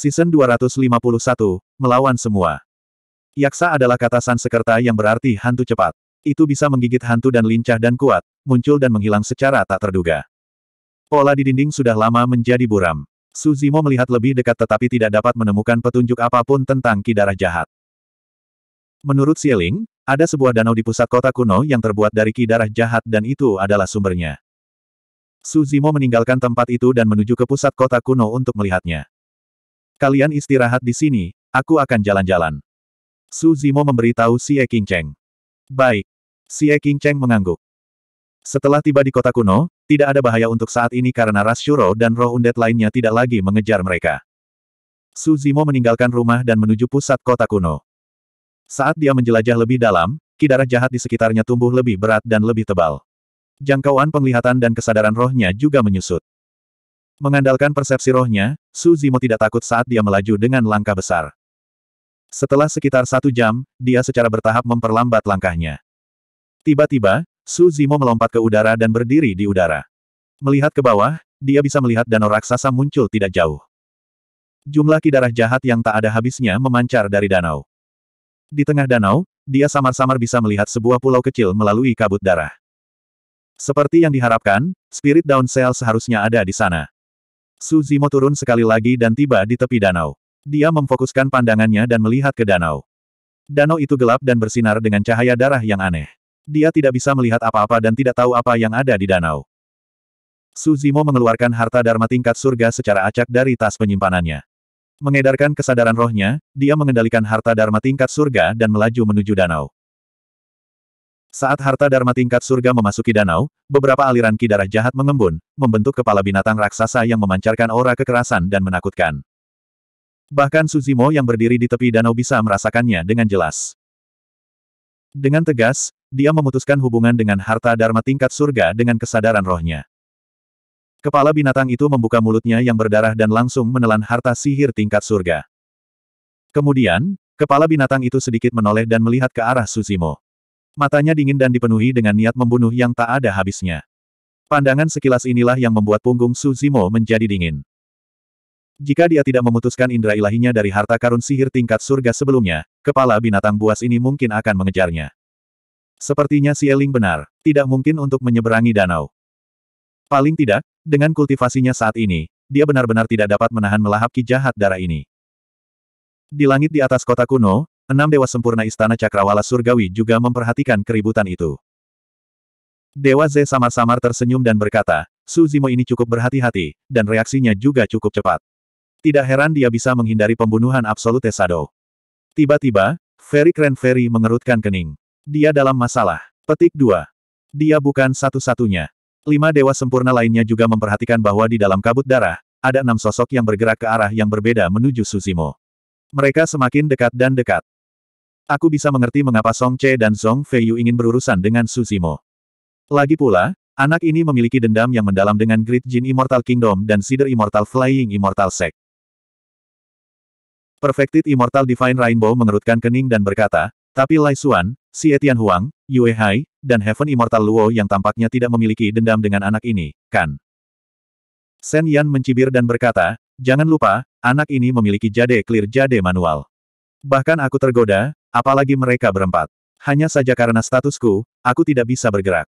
Season 251, Melawan Semua. Yaksa adalah kata Sansekerta yang berarti hantu cepat. Itu bisa menggigit hantu dan lincah dan kuat, muncul dan menghilang secara tak terduga. Pola di dinding sudah lama menjadi buram. Suzimo melihat lebih dekat tetapi tidak dapat menemukan petunjuk apapun tentang kidarah jahat. Menurut Sieling, ada sebuah danau di pusat kota kuno yang terbuat dari kidarah jahat dan itu adalah sumbernya. Suzimo meninggalkan tempat itu dan menuju ke pusat kota kuno untuk melihatnya. Kalian istirahat di sini, aku akan jalan-jalan. Su Zimo memberitahu si King Cheng. Baik. Si E King Cheng mengangguk. Setelah tiba di kota kuno, tidak ada bahaya untuk saat ini karena Ras Shuro dan roh undet lainnya tidak lagi mengejar mereka. Su Zimo meninggalkan rumah dan menuju pusat kota kuno. Saat dia menjelajah lebih dalam, kidarah jahat di sekitarnya tumbuh lebih berat dan lebih tebal. Jangkauan penglihatan dan kesadaran rohnya juga menyusut. Mengandalkan persepsi rohnya, Su Zimo tidak takut saat dia melaju dengan langkah besar. Setelah sekitar satu jam, dia secara bertahap memperlambat langkahnya. Tiba-tiba, Su Zimo melompat ke udara dan berdiri di udara. Melihat ke bawah, dia bisa melihat danau raksasa muncul tidak jauh. Jumlah kidarah jahat yang tak ada habisnya memancar dari danau. Di tengah danau, dia samar-samar bisa melihat sebuah pulau kecil melalui kabut darah. Seperti yang diharapkan, Spirit Down Cell seharusnya ada di sana. Suzimo turun sekali lagi dan tiba di tepi danau. Dia memfokuskan pandangannya dan melihat ke danau. Danau itu gelap dan bersinar dengan cahaya darah yang aneh. Dia tidak bisa melihat apa-apa dan tidak tahu apa yang ada di danau. Suzimo mengeluarkan harta Dharma tingkat surga secara acak dari tas penyimpanannya. Mengedarkan kesadaran rohnya, dia mengendalikan harta Dharma tingkat surga dan melaju menuju danau. Saat harta Dharma tingkat surga memasuki danau, beberapa aliran ki darah jahat mengembun, membentuk kepala binatang raksasa yang memancarkan aura kekerasan dan menakutkan. Bahkan Suzimo yang berdiri di tepi danau bisa merasakannya dengan jelas. Dengan tegas, dia memutuskan hubungan dengan harta Dharma tingkat surga dengan kesadaran rohnya. Kepala binatang itu membuka mulutnya yang berdarah dan langsung menelan harta sihir tingkat surga. Kemudian, kepala binatang itu sedikit menoleh dan melihat ke arah Suzimo. Matanya dingin dan dipenuhi dengan niat membunuh yang tak ada habisnya. Pandangan sekilas inilah yang membuat punggung Suzimo menjadi dingin. Jika dia tidak memutuskan indera ilahinya dari harta karun sihir tingkat surga sebelumnya, kepala binatang buas ini mungkin akan mengejarnya. Sepertinya si Eling benar, tidak mungkin untuk menyeberangi danau. Paling tidak, dengan kultivasinya saat ini, dia benar-benar tidak dapat menahan melahap ki jahat darah ini. Di langit di atas kota kuno, enam dewa sempurna istana cakrawala surgawi juga memperhatikan keributan itu. Dewa Z samar-samar tersenyum dan berkata, Su Zimo ini cukup berhati-hati, dan reaksinya juga cukup cepat. Tidak heran dia bisa menghindari pembunuhan absolute Sado. Tiba-tiba, Ferry Kren Ferry mengerutkan kening. Dia dalam masalah. Petik 2. Dia bukan satu-satunya. Lima dewa sempurna lainnya juga memperhatikan bahwa di dalam kabut darah, ada enam sosok yang bergerak ke arah yang berbeda menuju Zimo. Mereka semakin dekat dan dekat. Aku bisa mengerti mengapa Song Che dan Song Fei Yu ingin berurusan dengan Susimo. Lagi pula, anak ini memiliki dendam yang mendalam dengan Great Jin Immortal Kingdom dan Cedar Immortal Flying Immortal Sect. Perfected Immortal Divine Rainbow mengerutkan kening dan berkata, tapi Lai Xuan, si Etian Huang, Yue Hai, dan Heaven Immortal Luo yang tampaknya tidak memiliki dendam dengan anak ini, kan? Shen Yan mencibir dan berkata, jangan lupa, anak ini memiliki jade clear jade manual. Bahkan aku tergoda, Apalagi mereka berempat. Hanya saja karena statusku, aku tidak bisa bergerak.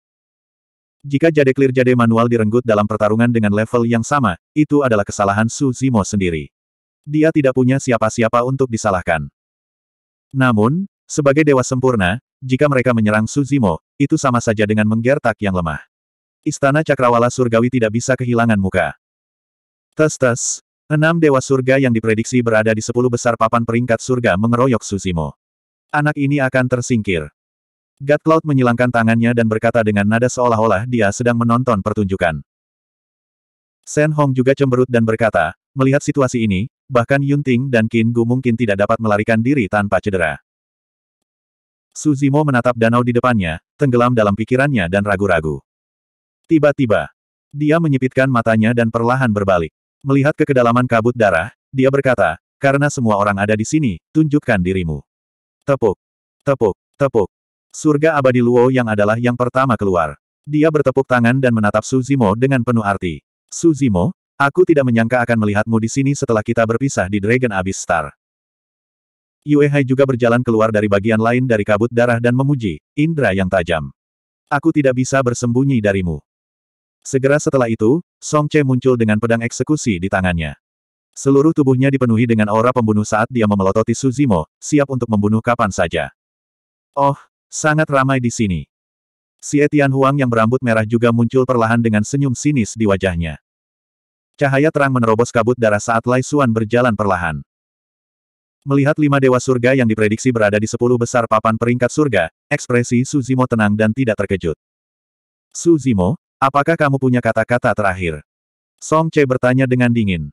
Jika jade clear jade manual direnggut dalam pertarungan dengan level yang sama, itu adalah kesalahan Su Zimo sendiri. Dia tidak punya siapa-siapa untuk disalahkan. Namun, sebagai dewa sempurna, jika mereka menyerang Su Zimo, itu sama saja dengan menggertak yang lemah. Istana Cakrawala Surgawi tidak bisa kehilangan muka. Tes-tes, enam dewa surga yang diprediksi berada di sepuluh besar papan peringkat surga mengeroyok Su Zimo. Anak ini akan tersingkir. God Cloud menyilangkan tangannya dan berkata dengan nada seolah-olah dia sedang menonton pertunjukan. Sen Hong juga cemberut dan berkata, melihat situasi ini, bahkan Yun Ting dan Qin Gu mungkin tidak dapat melarikan diri tanpa cedera. Su Zimo menatap danau di depannya, tenggelam dalam pikirannya dan ragu-ragu. Tiba-tiba, dia menyipitkan matanya dan perlahan berbalik. Melihat ke kedalaman kabut darah, dia berkata, karena semua orang ada di sini, tunjukkan dirimu. Tepuk. Tepuk. Tepuk. Surga abadi Luo yang adalah yang pertama keluar. Dia bertepuk tangan dan menatap Suzimo dengan penuh arti. Suzimo, aku tidak menyangka akan melihatmu di sini setelah kita berpisah di Dragon Abyss Star. Yuehai juga berjalan keluar dari bagian lain dari kabut darah dan memuji, Indra yang tajam. Aku tidak bisa bersembunyi darimu. Segera setelah itu, Song Che muncul dengan pedang eksekusi di tangannya. Seluruh tubuhnya dipenuhi dengan aura pembunuh saat dia memelototi Suzimo, siap untuk membunuh kapan saja. Oh, sangat ramai di sini. Si Etian Huang yang berambut merah juga muncul perlahan dengan senyum sinis di wajahnya. Cahaya terang menerobos kabut darah saat Lai Suan berjalan perlahan. Melihat lima dewa surga yang diprediksi berada di sepuluh besar papan peringkat surga, ekspresi Suzimo tenang dan tidak terkejut. Suzimo, apakah kamu punya kata-kata terakhir? Song Che bertanya dengan dingin.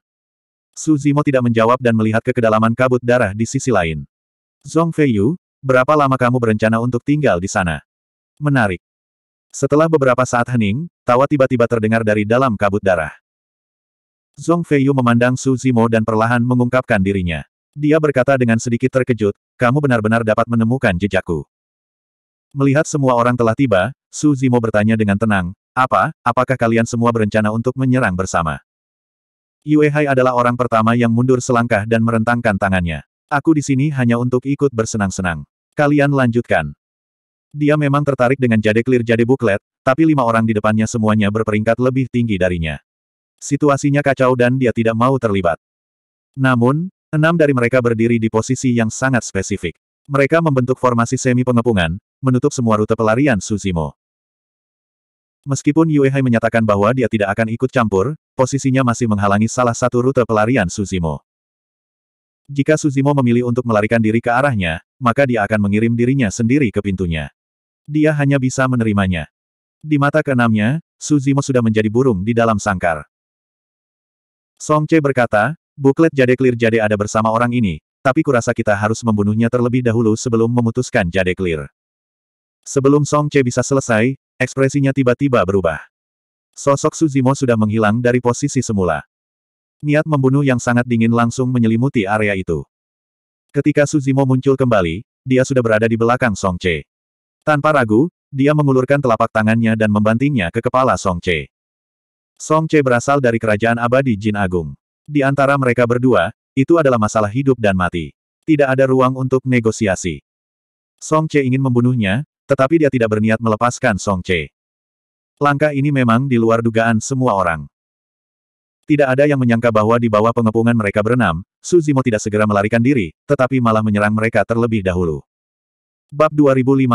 Su Zimo tidak menjawab dan melihat ke kedalaman kabut darah di sisi lain. Zong Feiyu, berapa lama kamu berencana untuk tinggal di sana? Menarik. Setelah beberapa saat hening, tawa tiba-tiba terdengar dari dalam kabut darah. Zong Feiyu memandang Su Zimo dan perlahan mengungkapkan dirinya. Dia berkata dengan sedikit terkejut, kamu benar-benar dapat menemukan jejakku. Melihat semua orang telah tiba, Su Zimo bertanya dengan tenang, apa, apakah kalian semua berencana untuk menyerang bersama? Yuehai adalah orang pertama yang mundur selangkah dan merentangkan tangannya. Aku di sini hanya untuk ikut bersenang-senang. Kalian lanjutkan. Dia memang tertarik dengan jade clear jade buklet, tapi lima orang di depannya semuanya berperingkat lebih tinggi darinya. Situasinya kacau dan dia tidak mau terlibat. Namun, enam dari mereka berdiri di posisi yang sangat spesifik. Mereka membentuk formasi semi pengepungan, menutup semua rute pelarian Suzimo. Meskipun Yuehai menyatakan bahwa dia tidak akan ikut campur, posisinya masih menghalangi salah satu rute pelarian Suzimo. Jika Suzimo memilih untuk melarikan diri ke arahnya, maka dia akan mengirim dirinya sendiri ke pintunya. Dia hanya bisa menerimanya. Di mata keenamnya, Suzimo sudah menjadi burung di dalam sangkar. Song Che berkata, buklet Jade Clear Jade ada bersama orang ini, tapi kurasa kita harus membunuhnya terlebih dahulu sebelum memutuskan Jade Clear. Sebelum Song Che bisa selesai, ekspresinya tiba-tiba berubah. Sosok Suzimo sudah menghilang dari posisi semula. Niat membunuh yang sangat dingin langsung menyelimuti area itu. Ketika Suzimo muncul kembali, dia sudah berada di belakang Song Che. Tanpa ragu, dia mengulurkan telapak tangannya dan membantingnya ke kepala Song Che. Song Che berasal dari kerajaan abadi Jin Agung. Di antara mereka berdua, itu adalah masalah hidup dan mati. Tidak ada ruang untuk negosiasi. Song Che ingin membunuhnya, tetapi dia tidak berniat melepaskan Song Che. Langkah ini memang di luar dugaan semua orang. Tidak ada yang menyangka bahwa di bawah pengepungan mereka berenam, Suzimo tidak segera melarikan diri, tetapi malah menyerang mereka terlebih dahulu. Bab 2502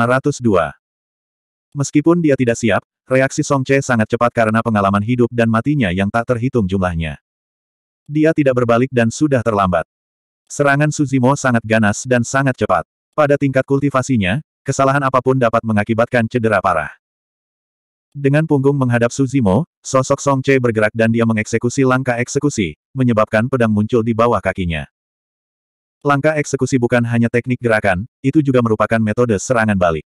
Meskipun dia tidak siap, reaksi Song Che sangat cepat karena pengalaman hidup dan matinya yang tak terhitung jumlahnya. Dia tidak berbalik dan sudah terlambat. Serangan Suzimo sangat ganas dan sangat cepat. Pada tingkat kultivasinya, kesalahan apapun dapat mengakibatkan cedera parah. Dengan punggung menghadap Suzimo, sosok Song Che bergerak dan dia mengeksekusi langkah eksekusi, menyebabkan pedang muncul di bawah kakinya. Langkah eksekusi bukan hanya teknik gerakan, itu juga merupakan metode serangan balik.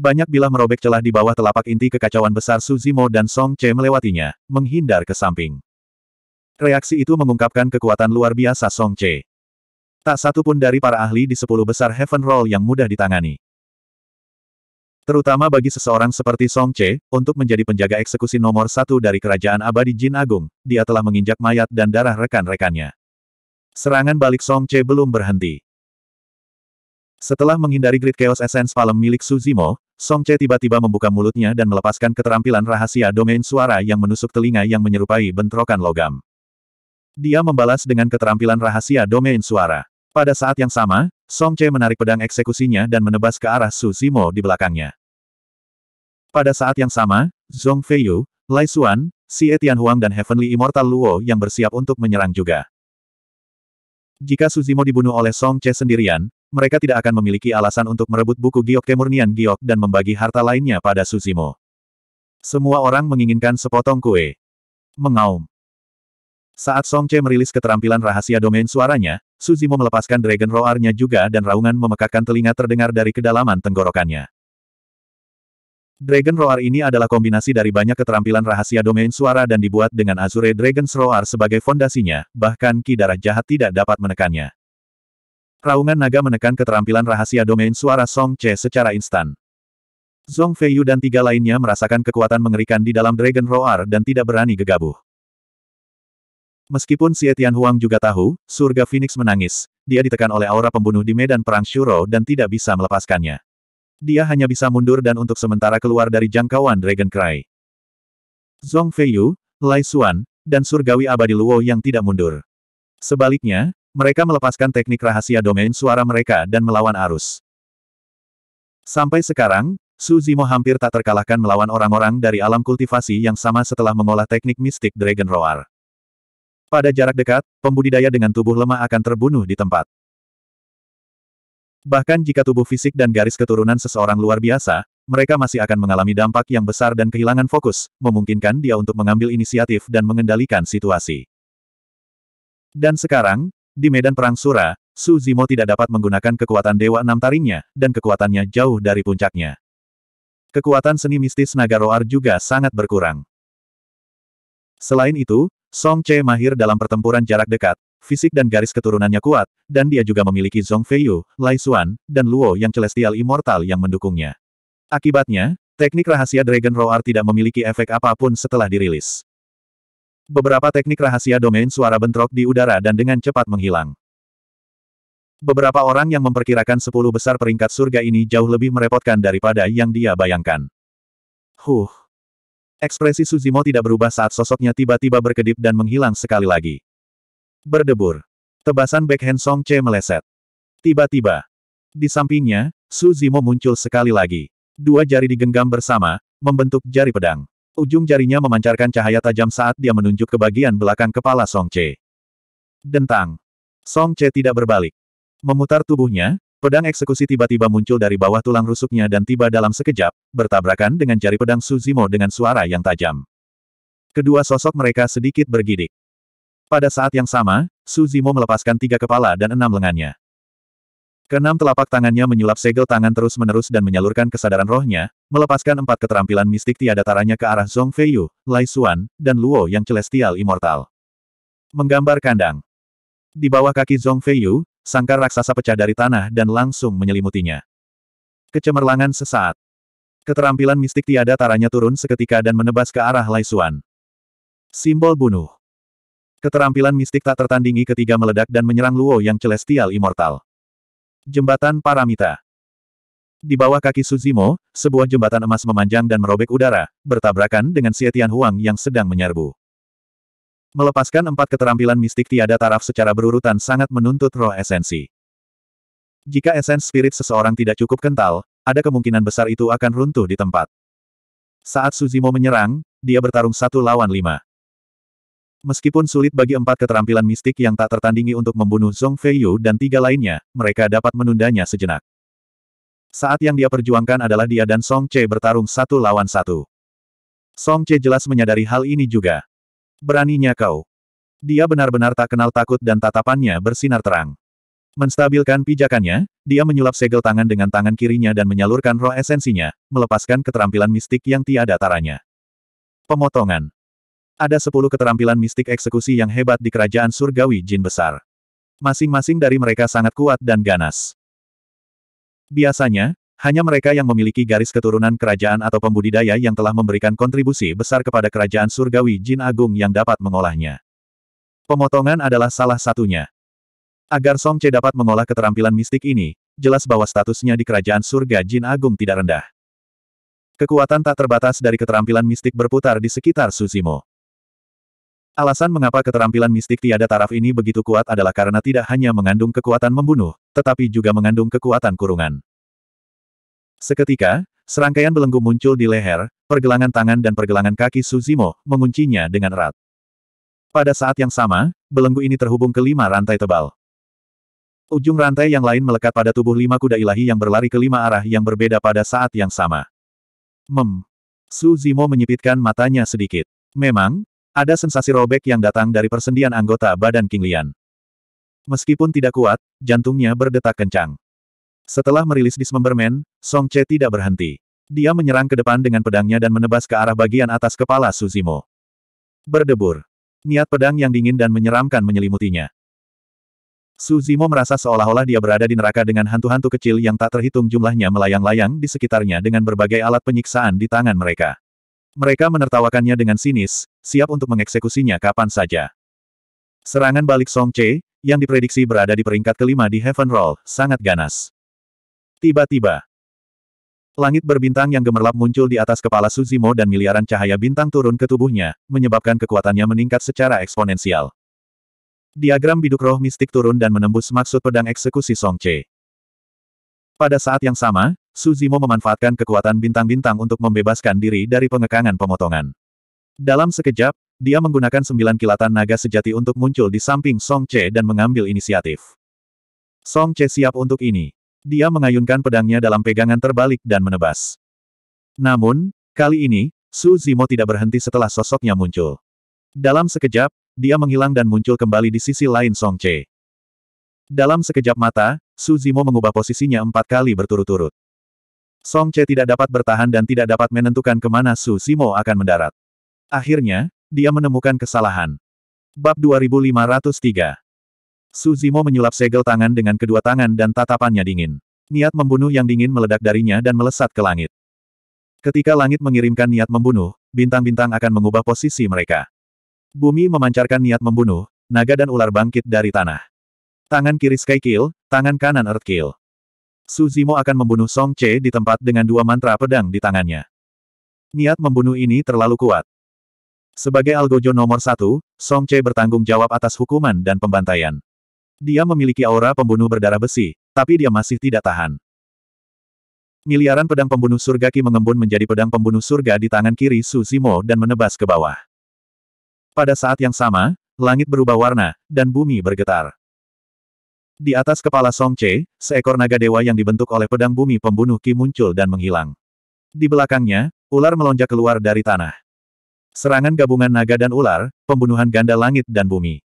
Banyak bilah merobek celah di bawah telapak inti kekacauan besar Suzimo dan Song Che melewatinya, menghindar ke samping. Reaksi itu mengungkapkan kekuatan luar biasa Song Che. Tak satu pun dari para ahli di sepuluh besar Heaven Roll yang mudah ditangani. Terutama bagi seseorang seperti Song Che, untuk menjadi penjaga eksekusi nomor satu dari kerajaan abadi Jin Agung, dia telah menginjak mayat dan darah rekan-rekannya. Serangan balik Song Che belum berhenti. Setelah menghindari Great chaos essence palem milik Suzimo, Song Che tiba-tiba membuka mulutnya dan melepaskan keterampilan rahasia domain suara yang menusuk telinga yang menyerupai bentrokan logam. Dia membalas dengan keterampilan rahasia domain suara. Pada saat yang sama, Song Che menarik pedang eksekusinya dan menebas ke arah Su Zimo di belakangnya. Pada saat yang sama, Zhong Feiyu, Lai Xuan, Si Huang dan Heavenly Immortal Luo yang bersiap untuk menyerang juga. Jika Su Zimo dibunuh oleh Song Che sendirian, mereka tidak akan memiliki alasan untuk merebut buku giok kemurnian giok dan membagi harta lainnya pada Su Suzimo. Semua orang menginginkan sepotong kue. Mengaum. Saat Song Che merilis keterampilan rahasia domain suaranya, Suzimo melepaskan Dragon Roar-nya juga dan raungan memekakkan telinga terdengar dari kedalaman tenggorokannya. Dragon Roar ini adalah kombinasi dari banyak keterampilan rahasia domain suara dan dibuat dengan Azure Dragon Roar sebagai fondasinya, bahkan ki darah jahat tidak dapat menekannya. Raungan naga menekan keterampilan rahasia domain suara Song Che secara instan. Zong Feiyu dan tiga lainnya merasakan kekuatan mengerikan di dalam Dragon Roar dan tidak berani gegabah. Meskipun Xie Tianhuang Huang juga tahu, surga Phoenix menangis, dia ditekan oleh aura pembunuh di medan perang Shuro dan tidak bisa melepaskannya. Dia hanya bisa mundur dan untuk sementara keluar dari jangkauan Dragon Cry. Zong Feiyu, Lai Xuan, dan surgawi abadi Luo yang tidak mundur. Sebaliknya, mereka melepaskan teknik rahasia domain suara mereka dan melawan arus. Sampai sekarang, Su Zimo hampir tak terkalahkan melawan orang-orang dari alam kultivasi yang sama setelah mengolah teknik mistik Dragon Roar. Pada jarak dekat, pembudidaya dengan tubuh lemah akan terbunuh di tempat. Bahkan jika tubuh fisik dan garis keturunan seseorang luar biasa, mereka masih akan mengalami dampak yang besar dan kehilangan fokus, memungkinkan dia untuk mengambil inisiatif dan mengendalikan situasi. Dan sekarang, di medan perang Sura, Su Zimo tidak dapat menggunakan kekuatan Dewa Enam Taringnya, dan kekuatannya jauh dari puncaknya. Kekuatan seni mistis Nagaroar juga sangat berkurang. Selain itu, Song Che mahir dalam pertempuran jarak dekat, fisik dan garis keturunannya kuat, dan dia juga memiliki Zhong Feiyu, Lai Xuan, dan Luo yang Celestial Immortal yang mendukungnya. Akibatnya, teknik rahasia Dragon Roar tidak memiliki efek apapun setelah dirilis. Beberapa teknik rahasia domain suara bentrok di udara dan dengan cepat menghilang. Beberapa orang yang memperkirakan sepuluh besar peringkat surga ini jauh lebih merepotkan daripada yang dia bayangkan. Huh. Ekspresi Suzimo tidak berubah saat sosoknya tiba-tiba berkedip dan menghilang sekali lagi. Berdebur. Tebasan backhand Song Che meleset. Tiba-tiba. Di sampingnya, Suzimo muncul sekali lagi. Dua jari digenggam bersama, membentuk jari pedang. Ujung jarinya memancarkan cahaya tajam saat dia menunjuk ke bagian belakang kepala Song Che. Dentang. Song Che tidak berbalik. Memutar tubuhnya, Pedang eksekusi tiba-tiba muncul dari bawah tulang rusuknya dan tiba dalam sekejap, bertabrakan dengan jari pedang Suzimo dengan suara yang tajam. Kedua sosok mereka sedikit bergidik. Pada saat yang sama, Suzimo melepaskan tiga kepala dan enam lengannya. Keenam telapak tangannya menyulap segel tangan terus-menerus dan menyalurkan kesadaran rohnya, melepaskan empat keterampilan mistik tiada taranya ke arah Zong Feiyu, Lai Xuan, dan Luo yang celestial immortal. Menggambar kandang. Di bawah kaki Zong Feiyu, sangkar raksasa pecah dari tanah dan langsung menyelimutinya. Kecemerlangan sesaat. Keterampilan mistik tiada taranya turun seketika dan menebas ke arah Laisuan. Simbol bunuh. Keterampilan mistik tak tertandingi ketiga meledak dan menyerang Luo yang celestial immortal. Jembatan Paramita. Di bawah kaki Suzimo, sebuah jembatan emas memanjang dan merobek udara, bertabrakan dengan Sietian Huang yang sedang menyerbu. Melepaskan empat keterampilan mistik tiada taraf secara berurutan sangat menuntut roh esensi. Jika esens spirit seseorang tidak cukup kental, ada kemungkinan besar itu akan runtuh di tempat. Saat Suzimo menyerang, dia bertarung satu lawan lima. Meskipun sulit bagi empat keterampilan mistik yang tak tertandingi untuk membunuh Zhong Feiyu dan tiga lainnya, mereka dapat menundanya sejenak. Saat yang dia perjuangkan adalah dia dan Song Che bertarung satu lawan satu. Song Che jelas menyadari hal ini juga. Beraninya kau. Dia benar-benar tak kenal takut dan tatapannya bersinar terang. Menstabilkan pijakannya, dia menyulap segel tangan dengan tangan kirinya dan menyalurkan roh esensinya, melepaskan keterampilan mistik yang tiada taranya. Pemotongan. Ada sepuluh keterampilan mistik eksekusi yang hebat di kerajaan surgawi jin besar. Masing-masing dari mereka sangat kuat dan ganas. Biasanya, hanya mereka yang memiliki garis keturunan kerajaan atau pembudidaya yang telah memberikan kontribusi besar kepada kerajaan surgawi Jin Agung yang dapat mengolahnya. Pemotongan adalah salah satunya. Agar Song Che dapat mengolah keterampilan mistik ini, jelas bahwa statusnya di kerajaan surga Jin Agung tidak rendah. Kekuatan tak terbatas dari keterampilan mistik berputar di sekitar Suzimo. Alasan mengapa keterampilan mistik tiada taraf ini begitu kuat adalah karena tidak hanya mengandung kekuatan membunuh, tetapi juga mengandung kekuatan kurungan. Seketika, serangkaian belenggu muncul di leher, pergelangan tangan dan pergelangan kaki Suzimo, menguncinya dengan erat. Pada saat yang sama, belenggu ini terhubung ke lima rantai tebal. Ujung rantai yang lain melekat pada tubuh lima kuda ilahi yang berlari ke lima arah yang berbeda pada saat yang sama. Mem. Suzimo menyipitkan matanya sedikit. Memang, ada sensasi robek yang datang dari persendian anggota badan King Lian. Meskipun tidak kuat, jantungnya berdetak kencang. Setelah merilis Dismemberman, Song Che tidak berhenti. Dia menyerang ke depan dengan pedangnya dan menebas ke arah bagian atas kepala Suzimo. Berdebur. Niat pedang yang dingin dan menyeramkan menyelimutinya. Suzimo merasa seolah-olah dia berada di neraka dengan hantu-hantu kecil yang tak terhitung jumlahnya melayang-layang di sekitarnya dengan berbagai alat penyiksaan di tangan mereka. Mereka menertawakannya dengan sinis, siap untuk mengeksekusinya kapan saja. Serangan balik Song Che, yang diprediksi berada di peringkat kelima di Heaven Roll, sangat ganas. Tiba-tiba, langit berbintang yang gemerlap muncul di atas kepala Suzimo dan miliaran cahaya bintang turun ke tubuhnya, menyebabkan kekuatannya meningkat secara eksponensial. Diagram biduk roh mistik turun dan menembus maksud pedang eksekusi Song Che. Pada saat yang sama, Suzimo memanfaatkan kekuatan bintang-bintang untuk membebaskan diri dari pengekangan pemotongan. Dalam sekejap, dia menggunakan sembilan kilatan naga sejati untuk muncul di samping Song Che dan mengambil inisiatif. Song Che siap untuk ini. Dia mengayunkan pedangnya dalam pegangan terbalik dan menebas. Namun, kali ini, Su Zimo tidak berhenti setelah sosoknya muncul. Dalam sekejap, dia menghilang dan muncul kembali di sisi lain Song Che. Dalam sekejap mata, Su Zimo mengubah posisinya empat kali berturut-turut. Song Che tidak dapat bertahan dan tidak dapat menentukan kemana Su Zimo akan mendarat. Akhirnya, dia menemukan kesalahan. Bab 2503 Suzimo menyulap segel tangan dengan kedua tangan dan tatapannya dingin. Niat membunuh yang dingin meledak darinya dan melesat ke langit. Ketika langit mengirimkan niat membunuh, bintang-bintang akan mengubah posisi mereka. Bumi memancarkan niat membunuh, naga dan ular bangkit dari tanah. Tangan kiri Sky Kill, tangan kanan Earth Kill. Suzimo akan membunuh Song Che di tempat dengan dua mantra pedang di tangannya. Niat membunuh ini terlalu kuat. Sebagai algojo nomor satu, Song Che bertanggung jawab atas hukuman dan pembantaian. Dia memiliki aura pembunuh berdarah besi, tapi dia masih tidak tahan. Miliaran pedang pembunuh surga Ki mengembun menjadi pedang pembunuh surga di tangan kiri Su Zimo dan menebas ke bawah. Pada saat yang sama, langit berubah warna, dan bumi bergetar. Di atas kepala Song Che, seekor naga dewa yang dibentuk oleh pedang bumi pembunuh Ki muncul dan menghilang. Di belakangnya, ular melonjak keluar dari tanah. Serangan gabungan naga dan ular, pembunuhan ganda langit dan bumi.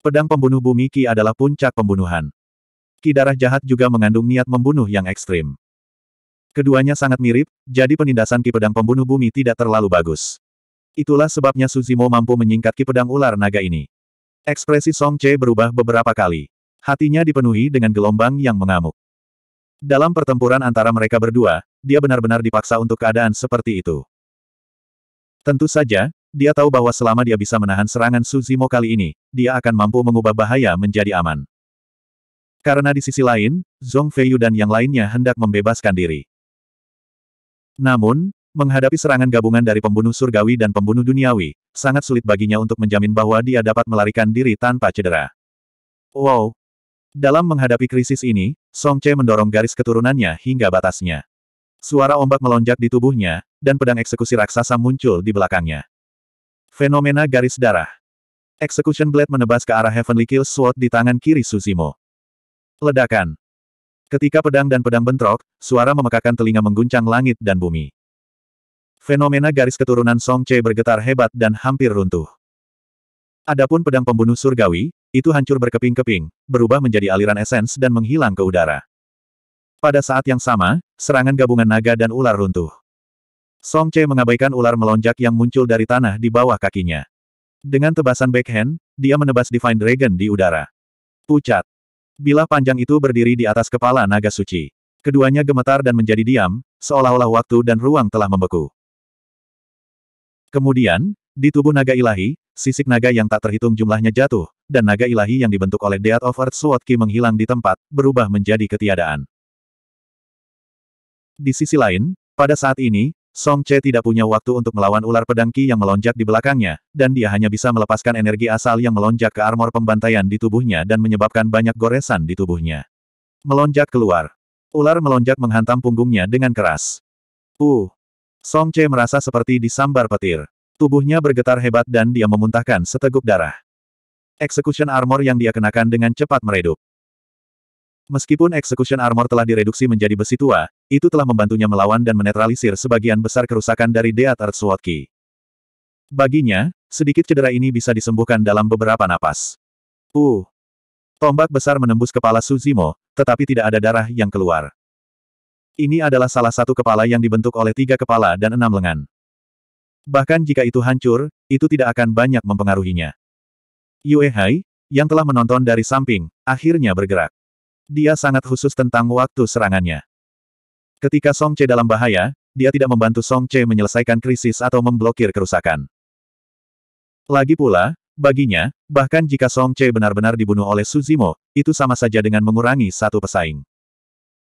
Pedang pembunuh bumi Ki adalah puncak pembunuhan. Ki darah jahat juga mengandung niat membunuh yang ekstrim. Keduanya sangat mirip, jadi penindasan Ki pedang pembunuh bumi tidak terlalu bagus. Itulah sebabnya Suzimo mampu menyingkat Ki pedang ular naga ini. Ekspresi Song Che berubah beberapa kali. Hatinya dipenuhi dengan gelombang yang mengamuk. Dalam pertempuran antara mereka berdua, dia benar-benar dipaksa untuk keadaan seperti itu. Tentu saja, dia tahu bahwa selama dia bisa menahan serangan Suzimo kali ini, dia akan mampu mengubah bahaya menjadi aman. Karena di sisi lain, Zhong Feiyu dan yang lainnya hendak membebaskan diri. Namun, menghadapi serangan gabungan dari pembunuh surgawi dan pembunuh duniawi, sangat sulit baginya untuk menjamin bahwa dia dapat melarikan diri tanpa cedera. Wow! Dalam menghadapi krisis ini, Song Che mendorong garis keturunannya hingga batasnya. Suara ombak melonjak di tubuhnya, dan pedang eksekusi raksasa muncul di belakangnya. Fenomena garis darah. Execution Blade menebas ke arah Heavenly Kill Sword di tangan kiri Susimo. Ledakan. Ketika pedang dan pedang bentrok, suara memekakan telinga mengguncang langit dan bumi. Fenomena garis keturunan Song Che bergetar hebat dan hampir runtuh. Adapun pedang pembunuh surgawi, itu hancur berkeping-keping, berubah menjadi aliran esens dan menghilang ke udara. Pada saat yang sama, serangan gabungan naga dan ular runtuh. Song Che mengabaikan ular melonjak yang muncul dari tanah di bawah kakinya. Dengan tebasan backhand, dia menebas Divine Dragon di udara. Pucat. Bilah panjang itu berdiri di atas kepala naga suci. Keduanya gemetar dan menjadi diam, seolah-olah waktu dan ruang telah membeku. Kemudian, di tubuh naga ilahi, sisik naga yang tak terhitung jumlahnya jatuh, dan naga ilahi yang dibentuk oleh Death of Earth Sword Ki menghilang di tempat, berubah menjadi ketiadaan. Di sisi lain, pada saat ini, Song Che tidak punya waktu untuk melawan ular pedang Qi yang melonjak di belakangnya, dan dia hanya bisa melepaskan energi asal yang melonjak ke armor pembantaian di tubuhnya dan menyebabkan banyak goresan di tubuhnya. Melonjak keluar. Ular melonjak menghantam punggungnya dengan keras. Uh! Song Che merasa seperti disambar petir. Tubuhnya bergetar hebat dan dia memuntahkan seteguk darah. Execution armor yang dia kenakan dengan cepat meredup. Meskipun Execution Armor telah direduksi menjadi besi tua, itu telah membantunya melawan dan menetralisir sebagian besar kerusakan dari Death Earth Sword Baginya, sedikit cedera ini bisa disembuhkan dalam beberapa napas. Uh! Tombak besar menembus kepala Suzimo, tetapi tidak ada darah yang keluar. Ini adalah salah satu kepala yang dibentuk oleh tiga kepala dan enam lengan. Bahkan jika itu hancur, itu tidak akan banyak mempengaruhinya. Yue Hai, yang telah menonton dari samping, akhirnya bergerak. Dia sangat khusus tentang waktu serangannya. Ketika Song Che dalam bahaya, dia tidak membantu Song Che menyelesaikan krisis atau memblokir kerusakan. Lagi pula, baginya, bahkan jika Song Che benar-benar dibunuh oleh Suzimo, itu sama saja dengan mengurangi satu pesaing.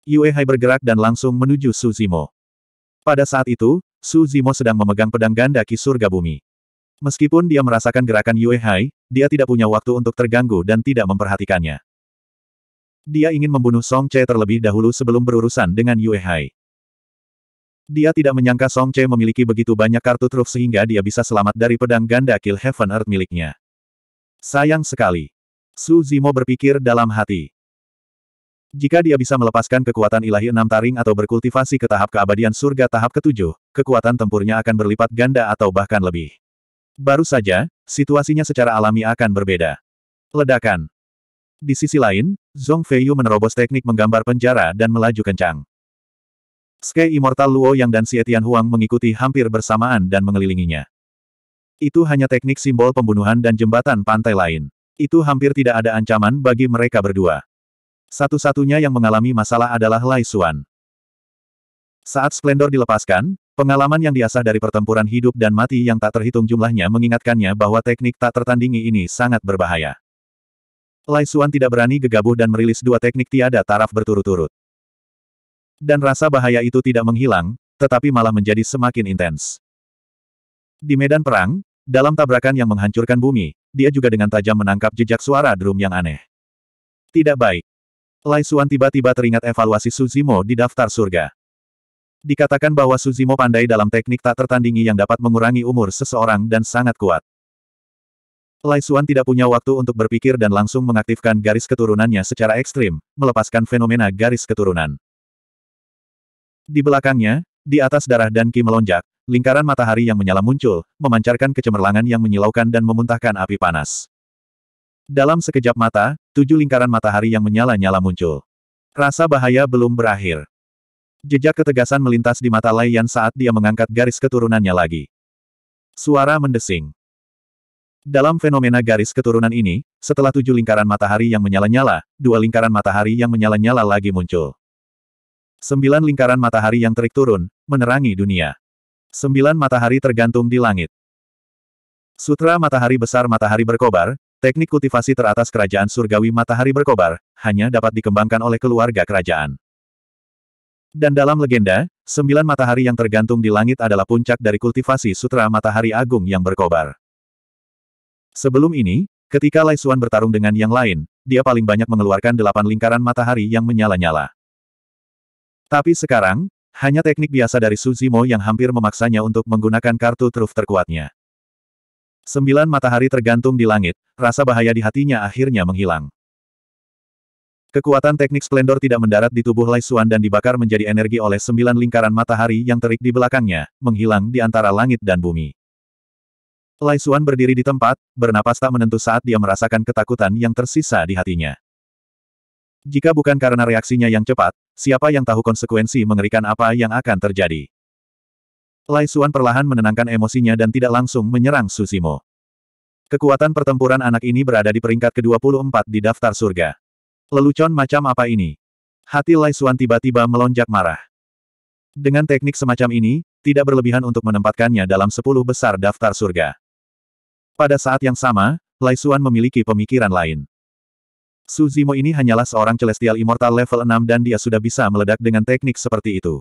Yue Hai bergerak dan langsung menuju Suzimo. Pada saat itu, Suzimo sedang memegang pedang ganda ki surga bumi. Meskipun dia merasakan gerakan Yue Hai, dia tidak punya waktu untuk terganggu dan tidak memperhatikannya. Dia ingin membunuh Song Che terlebih dahulu sebelum berurusan dengan Yue Hai. Dia tidak menyangka Song Che memiliki begitu banyak kartu truf sehingga dia bisa selamat dari pedang ganda Kill Heaven Earth miliknya. Sayang sekali. Su Zimo berpikir dalam hati. Jika dia bisa melepaskan kekuatan ilahi enam taring atau berkultivasi ke tahap keabadian surga tahap ketujuh, kekuatan tempurnya akan berlipat ganda atau bahkan lebih. Baru saja, situasinya secara alami akan berbeda. Ledakan. Di sisi lain, Zhong Feiyu menerobos teknik menggambar penjara dan melaju kencang. Sky Immortal Luo Yang dan Xie Tianhuang Huang mengikuti hampir bersamaan dan mengelilinginya. Itu hanya teknik simbol pembunuhan dan jembatan pantai lain. Itu hampir tidak ada ancaman bagi mereka berdua. Satu-satunya yang mengalami masalah adalah Lai Xuan. Saat splendor dilepaskan, pengalaman yang diasah dari pertempuran hidup dan mati yang tak terhitung jumlahnya mengingatkannya bahwa teknik tak tertandingi ini sangat berbahaya. Lai Xuan tidak berani gegabah dan merilis dua teknik tiada taraf berturut-turut. Dan rasa bahaya itu tidak menghilang, tetapi malah menjadi semakin intens. Di medan perang, dalam tabrakan yang menghancurkan bumi, dia juga dengan tajam menangkap jejak suara drum yang aneh. Tidak baik. Lai Xuan tiba-tiba teringat evaluasi Suzimo di daftar surga. Dikatakan bahwa Suzimo pandai dalam teknik tak tertandingi yang dapat mengurangi umur seseorang dan sangat kuat. Lai Suan tidak punya waktu untuk berpikir dan langsung mengaktifkan garis keturunannya secara ekstrim, melepaskan fenomena garis keturunan. Di belakangnya, di atas darah dan ki melonjak, lingkaran matahari yang menyala muncul, memancarkan kecemerlangan yang menyilaukan dan memuntahkan api panas. Dalam sekejap mata, tujuh lingkaran matahari yang menyala-nyala muncul. Rasa bahaya belum berakhir. Jejak ketegasan melintas di mata Lai Yan saat dia mengangkat garis keturunannya lagi. Suara mendesing. Dalam fenomena garis keturunan ini, setelah tujuh lingkaran matahari yang menyala-nyala, dua lingkaran matahari yang menyala-nyala lagi muncul. Sembilan lingkaran matahari yang terik turun, menerangi dunia. Sembilan matahari tergantung di langit. Sutra Matahari Besar Matahari Berkobar, teknik kultivasi teratas kerajaan surgawi Matahari Berkobar, hanya dapat dikembangkan oleh keluarga kerajaan. Dan dalam legenda, sembilan matahari yang tergantung di langit adalah puncak dari kultivasi Sutra Matahari Agung yang berkobar. Sebelum ini, ketika Lai Xuan bertarung dengan yang lain, dia paling banyak mengeluarkan delapan lingkaran matahari yang menyala-nyala. Tapi sekarang, hanya teknik biasa dari Su Zimo yang hampir memaksanya untuk menggunakan kartu truf terkuatnya. Sembilan matahari tergantung di langit, rasa bahaya di hatinya akhirnya menghilang. Kekuatan teknik splendor tidak mendarat di tubuh Lai Xuan dan dibakar menjadi energi oleh sembilan lingkaran matahari yang terik di belakangnya, menghilang di antara langit dan bumi. Lai Suan berdiri di tempat, bernapas tak menentu saat dia merasakan ketakutan yang tersisa di hatinya. Jika bukan karena reaksinya yang cepat, siapa yang tahu konsekuensi mengerikan apa yang akan terjadi. Lai Suan perlahan menenangkan emosinya dan tidak langsung menyerang Susimo. Kekuatan pertempuran anak ini berada di peringkat ke-24 di daftar surga. Lelucon macam apa ini? Hati Lai Suan tiba-tiba melonjak marah. Dengan teknik semacam ini, tidak berlebihan untuk menempatkannya dalam 10 besar daftar surga. Pada saat yang sama, Lai Xuan memiliki pemikiran lain. Su Zimo ini hanyalah seorang Celestial Immortal level 6 dan dia sudah bisa meledak dengan teknik seperti itu.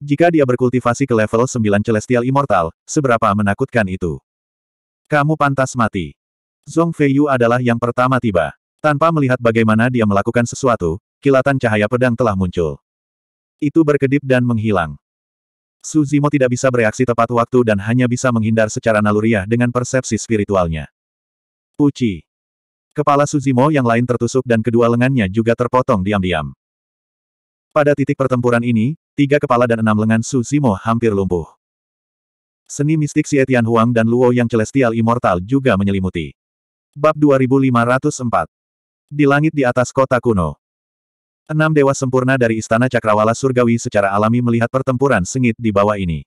Jika dia berkultivasi ke level 9 Celestial Immortal, seberapa menakutkan itu? Kamu pantas mati. Zhong Feiyu adalah yang pertama tiba. Tanpa melihat bagaimana dia melakukan sesuatu, kilatan cahaya pedang telah muncul. Itu berkedip dan menghilang. Su Zimo tidak bisa bereaksi tepat waktu dan hanya bisa menghindar secara naluriah dengan persepsi spiritualnya. Uci. Kepala Suzimo yang lain tertusuk dan kedua lengannya juga terpotong diam-diam. Pada titik pertempuran ini, tiga kepala dan enam lengan Suzimo hampir lumpuh. Seni mistik si Etian Huang dan Luo yang Celestial Immortal juga menyelimuti. Bab 2504 Di langit di atas kota kuno Enam dewa sempurna dari Istana Cakrawala Surgawi secara alami melihat pertempuran sengit di bawah ini.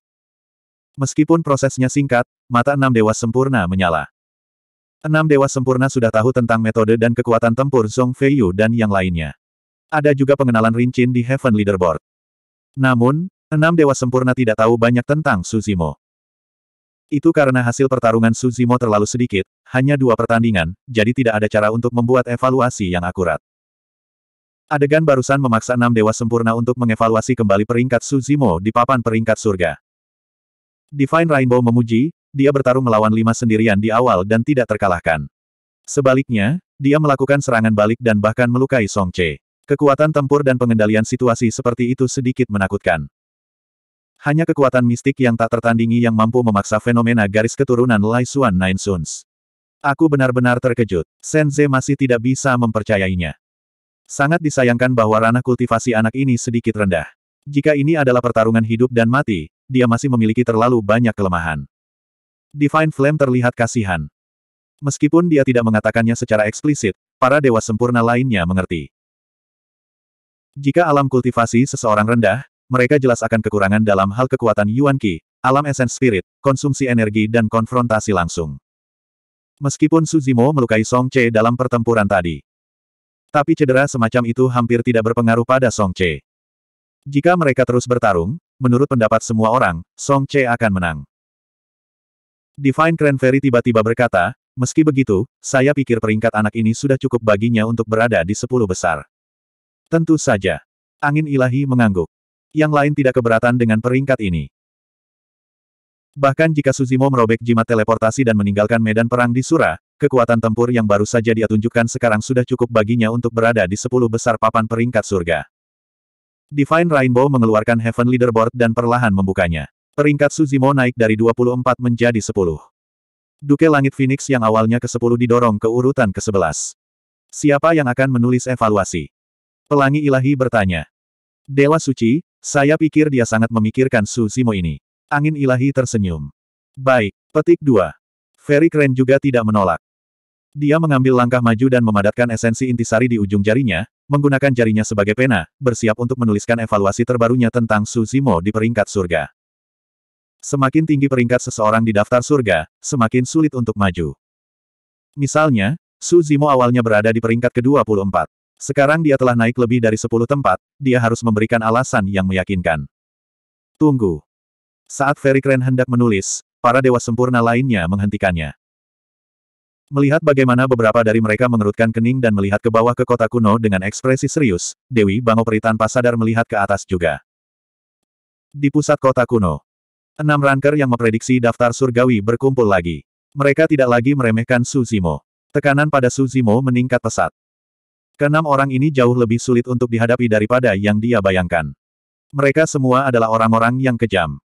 Meskipun prosesnya singkat, mata enam dewa sempurna menyala. Enam dewa sempurna sudah tahu tentang metode dan kekuatan tempur Zhong Feiyu dan yang lainnya. Ada juga pengenalan rincin di Heaven Leaderboard. Namun, enam dewa sempurna tidak tahu banyak tentang Suzimo. Itu karena hasil pertarungan Suzimo terlalu sedikit, hanya dua pertandingan, jadi tidak ada cara untuk membuat evaluasi yang akurat. Adegan barusan memaksa enam dewa sempurna untuk mengevaluasi kembali peringkat Suzimo di papan peringkat surga. Divine Rainbow memuji, dia bertarung melawan lima sendirian di awal dan tidak terkalahkan. Sebaliknya, dia melakukan serangan balik dan bahkan melukai Song Che. Kekuatan tempur dan pengendalian situasi seperti itu sedikit menakutkan. Hanya kekuatan mistik yang tak tertandingi yang mampu memaksa fenomena garis keturunan Lai Xuan Nine Suns. Aku benar-benar terkejut. Senze masih tidak bisa mempercayainya. Sangat disayangkan bahwa ranah kultivasi anak ini sedikit rendah. Jika ini adalah pertarungan hidup dan mati, dia masih memiliki terlalu banyak kelemahan. Divine Flame terlihat kasihan. Meskipun dia tidak mengatakannya secara eksplisit, para dewa sempurna lainnya mengerti. Jika alam kultivasi seseorang rendah, mereka jelas akan kekurangan dalam hal kekuatan Yuan Qi, alam essence spirit, konsumsi energi dan konfrontasi langsung. Meskipun Suzimo melukai Song Che dalam pertempuran tadi, tapi cedera semacam itu hampir tidak berpengaruh pada Song Che. Jika mereka terus bertarung, menurut pendapat semua orang, Song Che akan menang. Divine Cranberry tiba-tiba berkata, meski begitu, saya pikir peringkat anak ini sudah cukup baginya untuk berada di sepuluh besar. Tentu saja. Angin ilahi mengangguk. Yang lain tidak keberatan dengan peringkat ini. Bahkan jika Suzimo merobek jimat teleportasi dan meninggalkan medan perang di Sura, kekuatan tempur yang baru saja dia tunjukkan sekarang sudah cukup baginya untuk berada di sepuluh besar papan peringkat surga. Divine Rainbow mengeluarkan Heaven Leaderboard dan perlahan membukanya. Peringkat Suzimo naik dari 24 menjadi 10. Duke Langit Phoenix yang awalnya ke-10 didorong ke urutan ke-11. Siapa yang akan menulis evaluasi? Pelangi Ilahi bertanya. Dewa Suci, saya pikir dia sangat memikirkan Suzimo ini. Angin Ilahi tersenyum. Baik, petik 2. Ferry Crane juga tidak menolak. Dia mengambil langkah maju dan memadatkan esensi intisari di ujung jarinya, menggunakan jarinya sebagai pena, bersiap untuk menuliskan evaluasi terbarunya tentang Su Zimo di peringkat surga. Semakin tinggi peringkat seseorang di daftar surga, semakin sulit untuk maju. Misalnya, Su Zimo awalnya berada di peringkat ke-24. Sekarang dia telah naik lebih dari 10 tempat, dia harus memberikan alasan yang meyakinkan. Tunggu. Saat Ferry Kren hendak menulis, para dewa sempurna lainnya menghentikannya. Melihat bagaimana beberapa dari mereka mengerutkan kening dan melihat ke bawah ke kota kuno dengan ekspresi serius, Dewi Bangoperi tanpa sadar melihat ke atas juga. Di pusat kota kuno, enam ranker yang memprediksi daftar surgawi berkumpul lagi. Mereka tidak lagi meremehkan Suzimo. Tekanan pada Suzimo meningkat pesat. Keenam orang ini jauh lebih sulit untuk dihadapi daripada yang dia bayangkan. Mereka semua adalah orang-orang yang kejam.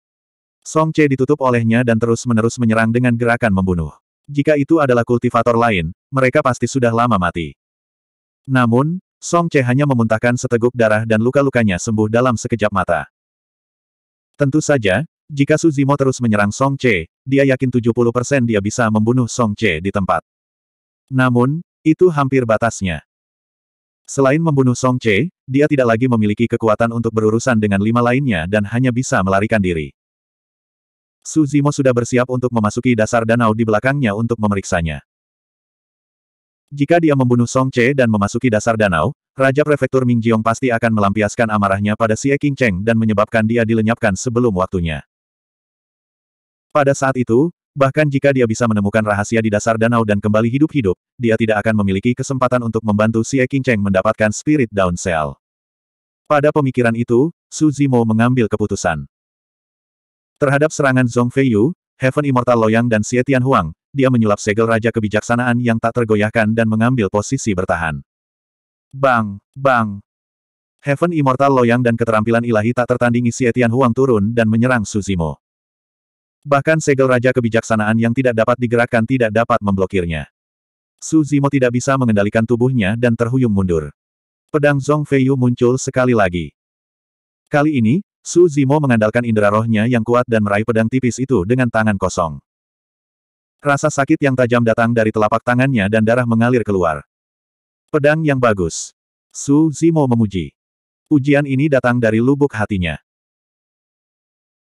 Song Che ditutup olehnya dan terus-menerus menyerang dengan gerakan membunuh. Jika itu adalah kultivator lain, mereka pasti sudah lama mati. Namun, Song Che hanya memuntahkan seteguk darah dan luka-lukanya sembuh dalam sekejap mata. Tentu saja, jika Su Zimo terus menyerang Song Che, dia yakin 70% dia bisa membunuh Song Che di tempat. Namun, itu hampir batasnya. Selain membunuh Song Che, dia tidak lagi memiliki kekuatan untuk berurusan dengan lima lainnya dan hanya bisa melarikan diri. Suzimo sudah bersiap untuk memasuki dasar danau di belakangnya untuk memeriksanya. Jika dia membunuh Song Che dan memasuki dasar danau, Raja Prefektur Ming Mingjiong pasti akan melampiaskan amarahnya pada Xie King Cheng dan menyebabkan dia dilenyapkan sebelum waktunya. Pada saat itu, bahkan jika dia bisa menemukan rahasia di dasar danau dan kembali hidup-hidup, dia tidak akan memiliki kesempatan untuk membantu Xie King Cheng mendapatkan Spirit Down Cell. Pada pemikiran itu, Suzimo mengambil keputusan. Terhadap serangan Zhong Feiyu, Heaven Immortal Loyang dan Xie Tianhuang, Huang, dia menyulap segel Raja Kebijaksanaan yang tak tergoyahkan dan mengambil posisi bertahan. Bang! Bang! Heaven Immortal Loyang dan keterampilan ilahi tak tertandingi Xie Tianhuang Huang turun dan menyerang Suzimo. Bahkan segel Raja Kebijaksanaan yang tidak dapat digerakkan tidak dapat memblokirnya. Suzimo tidak bisa mengendalikan tubuhnya dan terhuyung mundur. Pedang Zhong Feiyu muncul sekali lagi. Kali ini, Su Zimo mengandalkan indera rohnya yang kuat dan meraih pedang tipis itu dengan tangan kosong. Rasa sakit yang tajam datang dari telapak tangannya dan darah mengalir keluar. Pedang yang bagus. Su Zimo memuji. Ujian ini datang dari lubuk hatinya.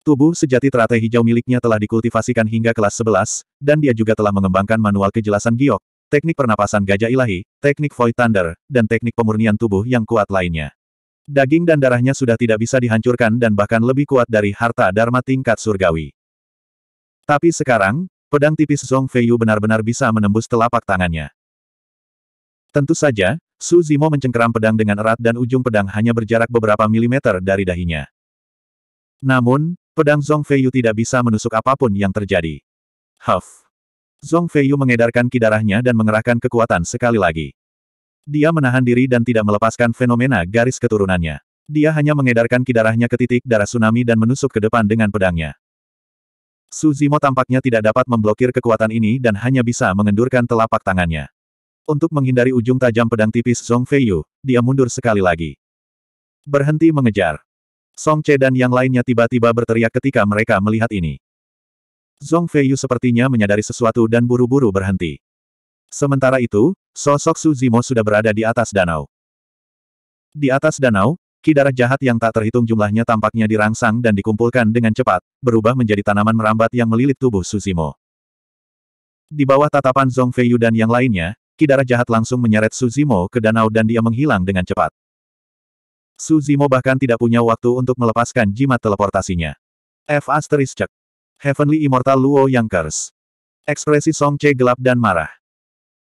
Tubuh sejati teratai hijau miliknya telah dikultivasikan hingga kelas 11, dan dia juga telah mengembangkan manual kejelasan giok, teknik pernapasan gajah ilahi, teknik void thunder, dan teknik pemurnian tubuh yang kuat lainnya. Daging dan darahnya sudah tidak bisa dihancurkan dan bahkan lebih kuat dari harta Dharma tingkat surgawi. Tapi sekarang, pedang tipis Zong Feiyu benar-benar bisa menembus telapak tangannya. Tentu saja, Su Zimo mencengkeram pedang dengan erat dan ujung pedang hanya berjarak beberapa milimeter dari dahinya. Namun, pedang Zong Feiyu tidak bisa menusuk apapun yang terjadi. Huff! Zong Feiyu mengedarkan kidarahnya dan mengerahkan kekuatan sekali lagi. Dia menahan diri dan tidak melepaskan fenomena garis keturunannya. Dia hanya mengedarkan kidarahnya ke titik darah tsunami dan menusuk ke depan dengan pedangnya. Suzimo tampaknya tidak dapat memblokir kekuatan ini dan hanya bisa mengendurkan telapak tangannya. Untuk menghindari ujung tajam pedang tipis Song Feiyu, dia mundur sekali lagi. Berhenti mengejar. Song Che dan yang lainnya tiba-tiba berteriak ketika mereka melihat ini. Zong Feiyu sepertinya menyadari sesuatu dan buru-buru berhenti. Sementara itu, sosok Suzimo sudah berada di atas danau. Di atas danau, kidara jahat yang tak terhitung jumlahnya tampaknya dirangsang dan dikumpulkan dengan cepat, berubah menjadi tanaman merambat yang melilit tubuh Suzimo. Di bawah tatapan Zong Feiyu dan yang lainnya, kidara jahat langsung menyeret Suzimo ke danau dan dia menghilang dengan cepat. Suzimo bahkan tidak punya waktu untuk melepaskan jimat teleportasinya. F asterisk Heavenly Immortal Luo Yang Curse. Ekspresi Song Che gelap dan marah.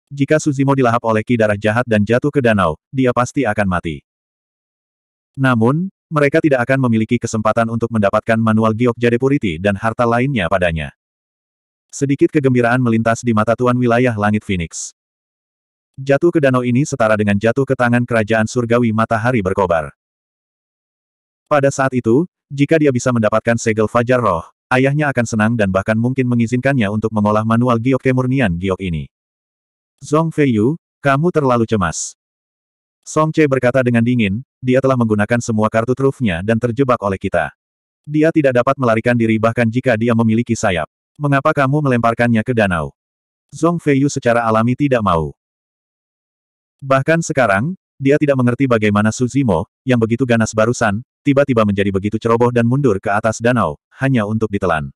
Jika Suzimo dilahap oleh ki darah jahat dan jatuh ke danau, dia pasti akan mati. Namun, mereka tidak akan memiliki kesempatan untuk mendapatkan manual Giok Jade Puriti dan harta lainnya padanya. Sedikit kegembiraan melintas di mata Tuan Wilayah Langit Phoenix. Jatuh ke danau ini setara dengan jatuh ke tangan kerajaan surgawi matahari berkobar. Pada saat itu, jika dia bisa mendapatkan segel Fajar Roh, ayahnya akan senang dan bahkan mungkin mengizinkannya untuk mengolah manual giok kemurnian giok ini. Zong Feiyu, kamu terlalu cemas. Song Che berkata dengan dingin, dia telah menggunakan semua kartu trufnya dan terjebak oleh kita. Dia tidak dapat melarikan diri bahkan jika dia memiliki sayap. Mengapa kamu melemparkannya ke danau? Zong Feiyu secara alami tidak mau. Bahkan sekarang, dia tidak mengerti bagaimana Suzimo, yang begitu ganas barusan, tiba-tiba menjadi begitu ceroboh dan mundur ke atas danau, hanya untuk ditelan.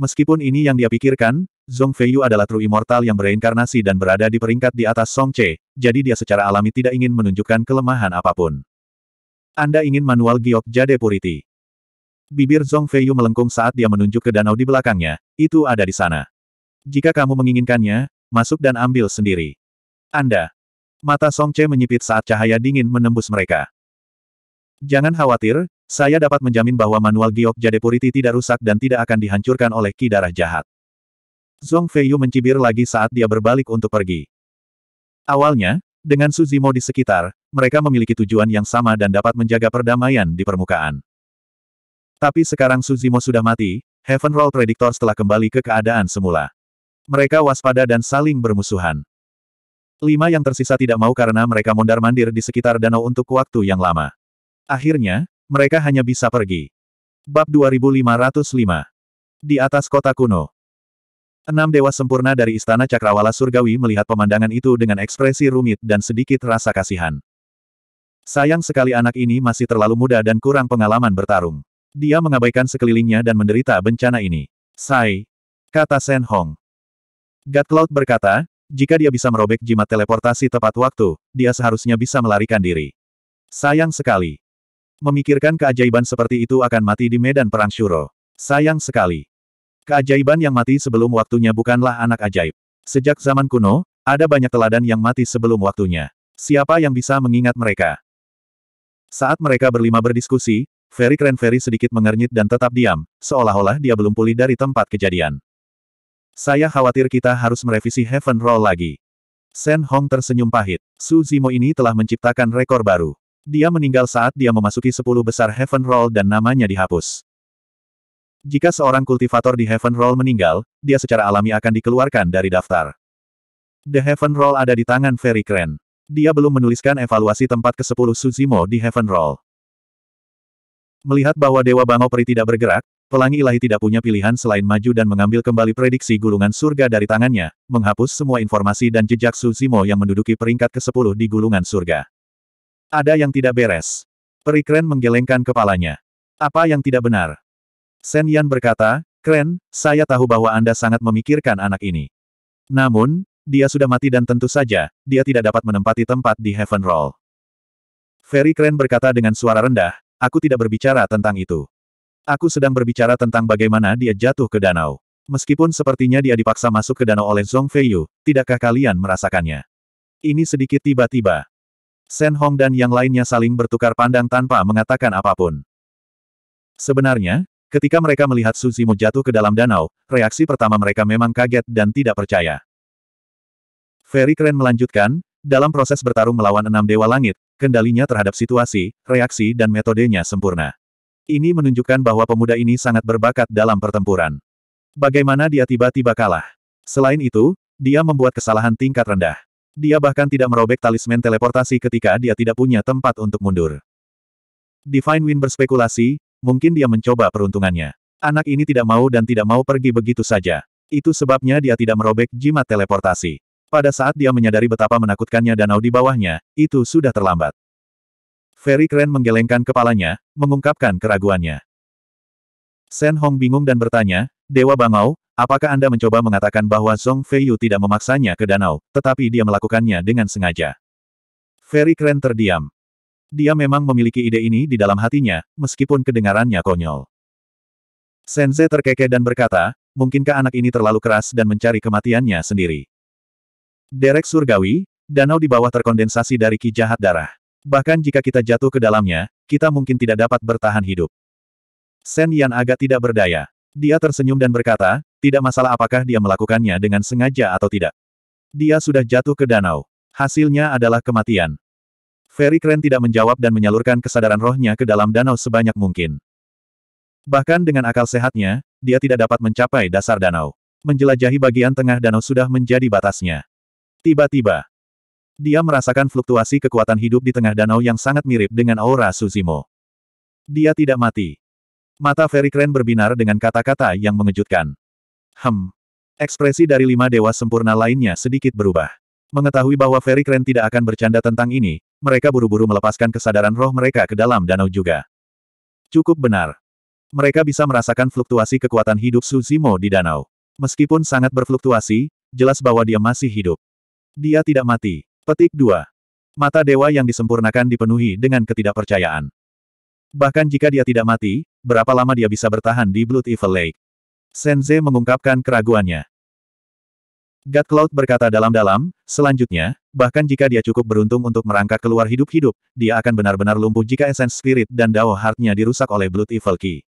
Meskipun ini yang dia pikirkan, Zong Feiyu adalah True Immortal yang bereinkarnasi dan berada di peringkat di atas Song Che, jadi dia secara alami tidak ingin menunjukkan kelemahan apapun. Anda ingin manual giok jade puriti. Bibir Zong Feiyu melengkung saat dia menunjuk ke danau di belakangnya, itu ada di sana. Jika kamu menginginkannya, masuk dan ambil sendiri. Anda. Mata Song Che menyipit saat cahaya dingin menembus mereka. Jangan khawatir, saya dapat menjamin bahwa manual giok jade puriti tidak rusak dan tidak akan dihancurkan oleh ki darah jahat. Zong Feiyu mencibir lagi saat dia berbalik untuk pergi. Awalnya, dengan Suzimo di sekitar, mereka memiliki tujuan yang sama dan dapat menjaga perdamaian di permukaan. Tapi sekarang Suzimo sudah mati, Heaven Roll Predictor telah kembali ke keadaan semula. Mereka waspada dan saling bermusuhan. Lima yang tersisa tidak mau karena mereka mondar-mandir di sekitar danau untuk waktu yang lama. Akhirnya, mereka hanya bisa pergi. Bab 2505 Di atas kota kuno Enam dewa sempurna dari Istana Cakrawala Surgawi melihat pemandangan itu dengan ekspresi rumit dan sedikit rasa kasihan. Sayang sekali anak ini masih terlalu muda dan kurang pengalaman bertarung. Dia mengabaikan sekelilingnya dan menderita bencana ini. Sai, kata Shen Hong. God Cloud berkata, jika dia bisa merobek jimat teleportasi tepat waktu, dia seharusnya bisa melarikan diri. Sayang sekali. Memikirkan keajaiban seperti itu akan mati di medan perang Shuro. Sayang sekali. Keajaiban yang mati sebelum waktunya bukanlah anak ajaib. Sejak zaman kuno, ada banyak teladan yang mati sebelum waktunya. Siapa yang bisa mengingat mereka? Saat mereka berlima berdiskusi, Ferry Ferry sedikit mengernyit dan tetap diam, seolah-olah dia belum pulih dari tempat kejadian. Saya khawatir kita harus merevisi Heaven Roll lagi. Sen Hong tersenyum pahit. Su Zimo ini telah menciptakan rekor baru. Dia meninggal saat dia memasuki 10 besar Heaven Roll dan namanya dihapus. Jika seorang kultivator di Heaven Roll meninggal, dia secara alami akan dikeluarkan dari daftar. The Heaven Roll ada di tangan Ferry Crane. Dia belum menuliskan evaluasi tempat ke-10 Suzimo di Heaven Roll. Melihat bahwa Dewa Bangau Peri tidak bergerak, Pelangi Ilahi tidak punya pilihan selain maju dan mengambil kembali prediksi gulungan surga dari tangannya, menghapus semua informasi dan jejak Suzimo yang menduduki peringkat ke-10 di gulungan surga. Ada yang tidak beres. Peri Crane menggelengkan kepalanya. Apa yang tidak benar? Shen Yan berkata, keren, saya tahu bahwa Anda sangat memikirkan anak ini. Namun, dia sudah mati dan tentu saja, dia tidak dapat menempati tempat di Heaven Roll. Ferry Kren berkata dengan suara rendah, aku tidak berbicara tentang itu. Aku sedang berbicara tentang bagaimana dia jatuh ke danau. Meskipun sepertinya dia dipaksa masuk ke danau oleh Zhong Feiyu, tidakkah kalian merasakannya? Ini sedikit tiba-tiba. Sen Hong dan yang lainnya saling bertukar pandang tanpa mengatakan apapun. Sebenarnya, Ketika mereka melihat Suzimo jatuh ke dalam danau, reaksi pertama mereka memang kaget dan tidak percaya. Ferry Keren melanjutkan, dalam proses bertarung melawan enam dewa langit, kendalinya terhadap situasi, reaksi dan metodenya sempurna. Ini menunjukkan bahwa pemuda ini sangat berbakat dalam pertempuran. Bagaimana dia tiba-tiba kalah? Selain itu, dia membuat kesalahan tingkat rendah. Dia bahkan tidak merobek talisman teleportasi ketika dia tidak punya tempat untuk mundur. Divine Wind berspekulasi, Mungkin dia mencoba peruntungannya. Anak ini tidak mau dan tidak mau pergi begitu saja. Itu sebabnya dia tidak merobek jimat teleportasi. Pada saat dia menyadari betapa menakutkannya danau di bawahnya, itu sudah terlambat. Ferry Kren menggelengkan kepalanya, mengungkapkan keraguannya. Sen Hong bingung dan bertanya, Dewa Bangau, apakah Anda mencoba mengatakan bahwa Song Feiyu tidak memaksanya ke danau, tetapi dia melakukannya dengan sengaja? Ferry Kren terdiam. Dia memang memiliki ide ini di dalam hatinya, meskipun kedengarannya konyol. Senze terkekeh dan berkata, mungkinkah anak ini terlalu keras dan mencari kematiannya sendiri? Derek surgawi, danau di bawah terkondensasi dari ki jahat darah. Bahkan jika kita jatuh ke dalamnya, kita mungkin tidak dapat bertahan hidup. Sen Yan agak tidak berdaya. Dia tersenyum dan berkata, tidak masalah apakah dia melakukannya dengan sengaja atau tidak. Dia sudah jatuh ke danau. Hasilnya adalah kematian. Ferry Kren tidak menjawab dan menyalurkan kesadaran rohnya ke dalam danau sebanyak mungkin. Bahkan dengan akal sehatnya, dia tidak dapat mencapai dasar danau. Menjelajahi bagian tengah danau sudah menjadi batasnya. Tiba-tiba, dia merasakan fluktuasi kekuatan hidup di tengah danau yang sangat mirip dengan aura Suzimo. Dia tidak mati. Mata Ferry Kren berbinar dengan kata-kata yang mengejutkan. Hem. Ekspresi dari lima dewa sempurna lainnya sedikit berubah. Mengetahui bahwa Ferry Kren tidak akan bercanda tentang ini, mereka buru-buru melepaskan kesadaran roh mereka ke dalam danau juga. Cukup benar. Mereka bisa merasakan fluktuasi kekuatan hidup Suzimo di danau. Meskipun sangat berfluktuasi, jelas bahwa dia masih hidup. Dia tidak mati. Petik 2. Mata dewa yang disempurnakan dipenuhi dengan ketidakpercayaan. Bahkan jika dia tidak mati, berapa lama dia bisa bertahan di Blood Evil Lake? Senze mengungkapkan keraguannya. God Cloud berkata dalam-dalam, selanjutnya, bahkan jika dia cukup beruntung untuk merangkak keluar hidup-hidup, dia akan benar-benar lumpuh jika Essence Spirit dan Dao Heart-nya dirusak oleh Blood Evil Key.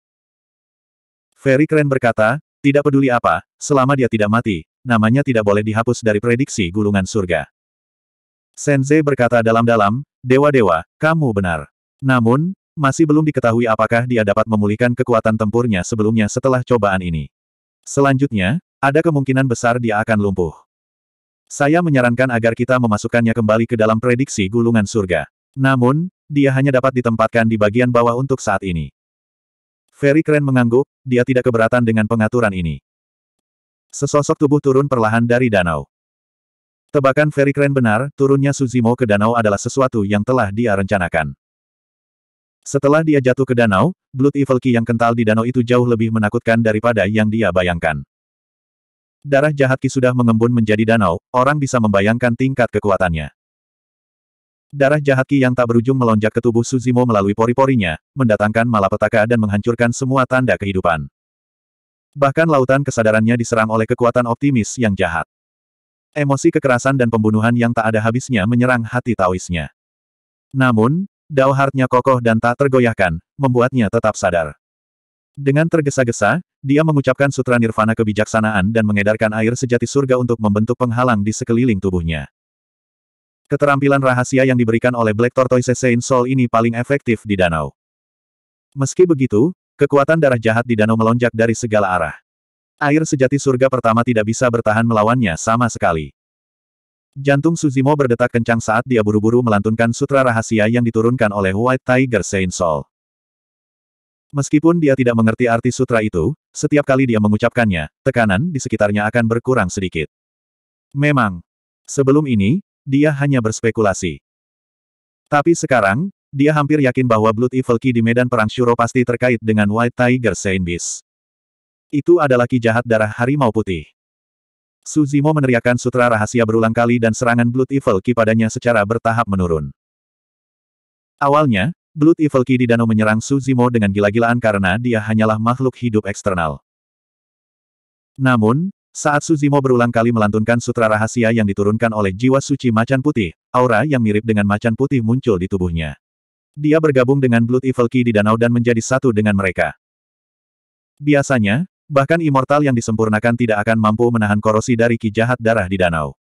Fairy Keren berkata, tidak peduli apa, selama dia tidak mati, namanya tidak boleh dihapus dari prediksi gulungan surga. Sensei berkata dalam-dalam, Dewa-dewa, kamu benar. Namun, masih belum diketahui apakah dia dapat memulihkan kekuatan tempurnya sebelumnya setelah cobaan ini. Selanjutnya, ada kemungkinan besar dia akan lumpuh. Saya menyarankan agar kita memasukkannya kembali ke dalam prediksi gulungan surga. Namun, dia hanya dapat ditempatkan di bagian bawah untuk saat ini. Ferry keren mengangguk, dia tidak keberatan dengan pengaturan ini. Sesosok tubuh turun perlahan dari danau. Tebakan Ferry keren benar, turunnya Suzimo ke danau adalah sesuatu yang telah dia rencanakan. Setelah dia jatuh ke danau, Blood Evil Key yang kental di danau itu jauh lebih menakutkan daripada yang dia bayangkan. Darah jahat Ki sudah mengembun menjadi danau, orang bisa membayangkan tingkat kekuatannya. Darah jahat Ki yang tak berujung melonjak ke tubuh Suzimo melalui pori-porinya, mendatangkan malapetaka dan menghancurkan semua tanda kehidupan. Bahkan lautan kesadarannya diserang oleh kekuatan optimis yang jahat. Emosi kekerasan dan pembunuhan yang tak ada habisnya menyerang hati Taoisnya. Namun, Dao kokoh dan tak tergoyahkan, membuatnya tetap sadar. Dengan tergesa-gesa, dia mengucapkan sutra nirvana kebijaksanaan dan mengedarkan air sejati surga untuk membentuk penghalang di sekeliling tubuhnya. Keterampilan rahasia yang diberikan oleh Black Tortoise Saint Soul ini paling efektif di danau. Meski begitu, kekuatan darah jahat di danau melonjak dari segala arah. Air sejati surga pertama tidak bisa bertahan melawannya sama sekali. Jantung Suzimo berdetak kencang saat dia buru-buru melantunkan sutra rahasia yang diturunkan oleh White Tiger Saint Soul. Meskipun dia tidak mengerti arti sutra itu, setiap kali dia mengucapkannya, tekanan di sekitarnya akan berkurang sedikit. Memang. Sebelum ini, dia hanya berspekulasi. Tapi sekarang, dia hampir yakin bahwa Blood Evil Key di medan perang Shuro pasti terkait dengan White Tiger Saint Beast. Itu adalah ki jahat darah harimau putih. Suzimo meneriakkan sutra rahasia berulang kali dan serangan Blood Evil Key padanya secara bertahap menurun. Awalnya, Blood Evil Ki di danau menyerang Suzimo dengan gila-gilaan karena dia hanyalah makhluk hidup eksternal. Namun, saat Suzimo berulang kali melantunkan sutra rahasia yang diturunkan oleh jiwa suci macan putih, aura yang mirip dengan macan putih muncul di tubuhnya. Dia bergabung dengan Blood Evil Ki di danau dan menjadi satu dengan mereka. Biasanya, bahkan immortal yang disempurnakan tidak akan mampu menahan korosi dari ki jahat darah di danau.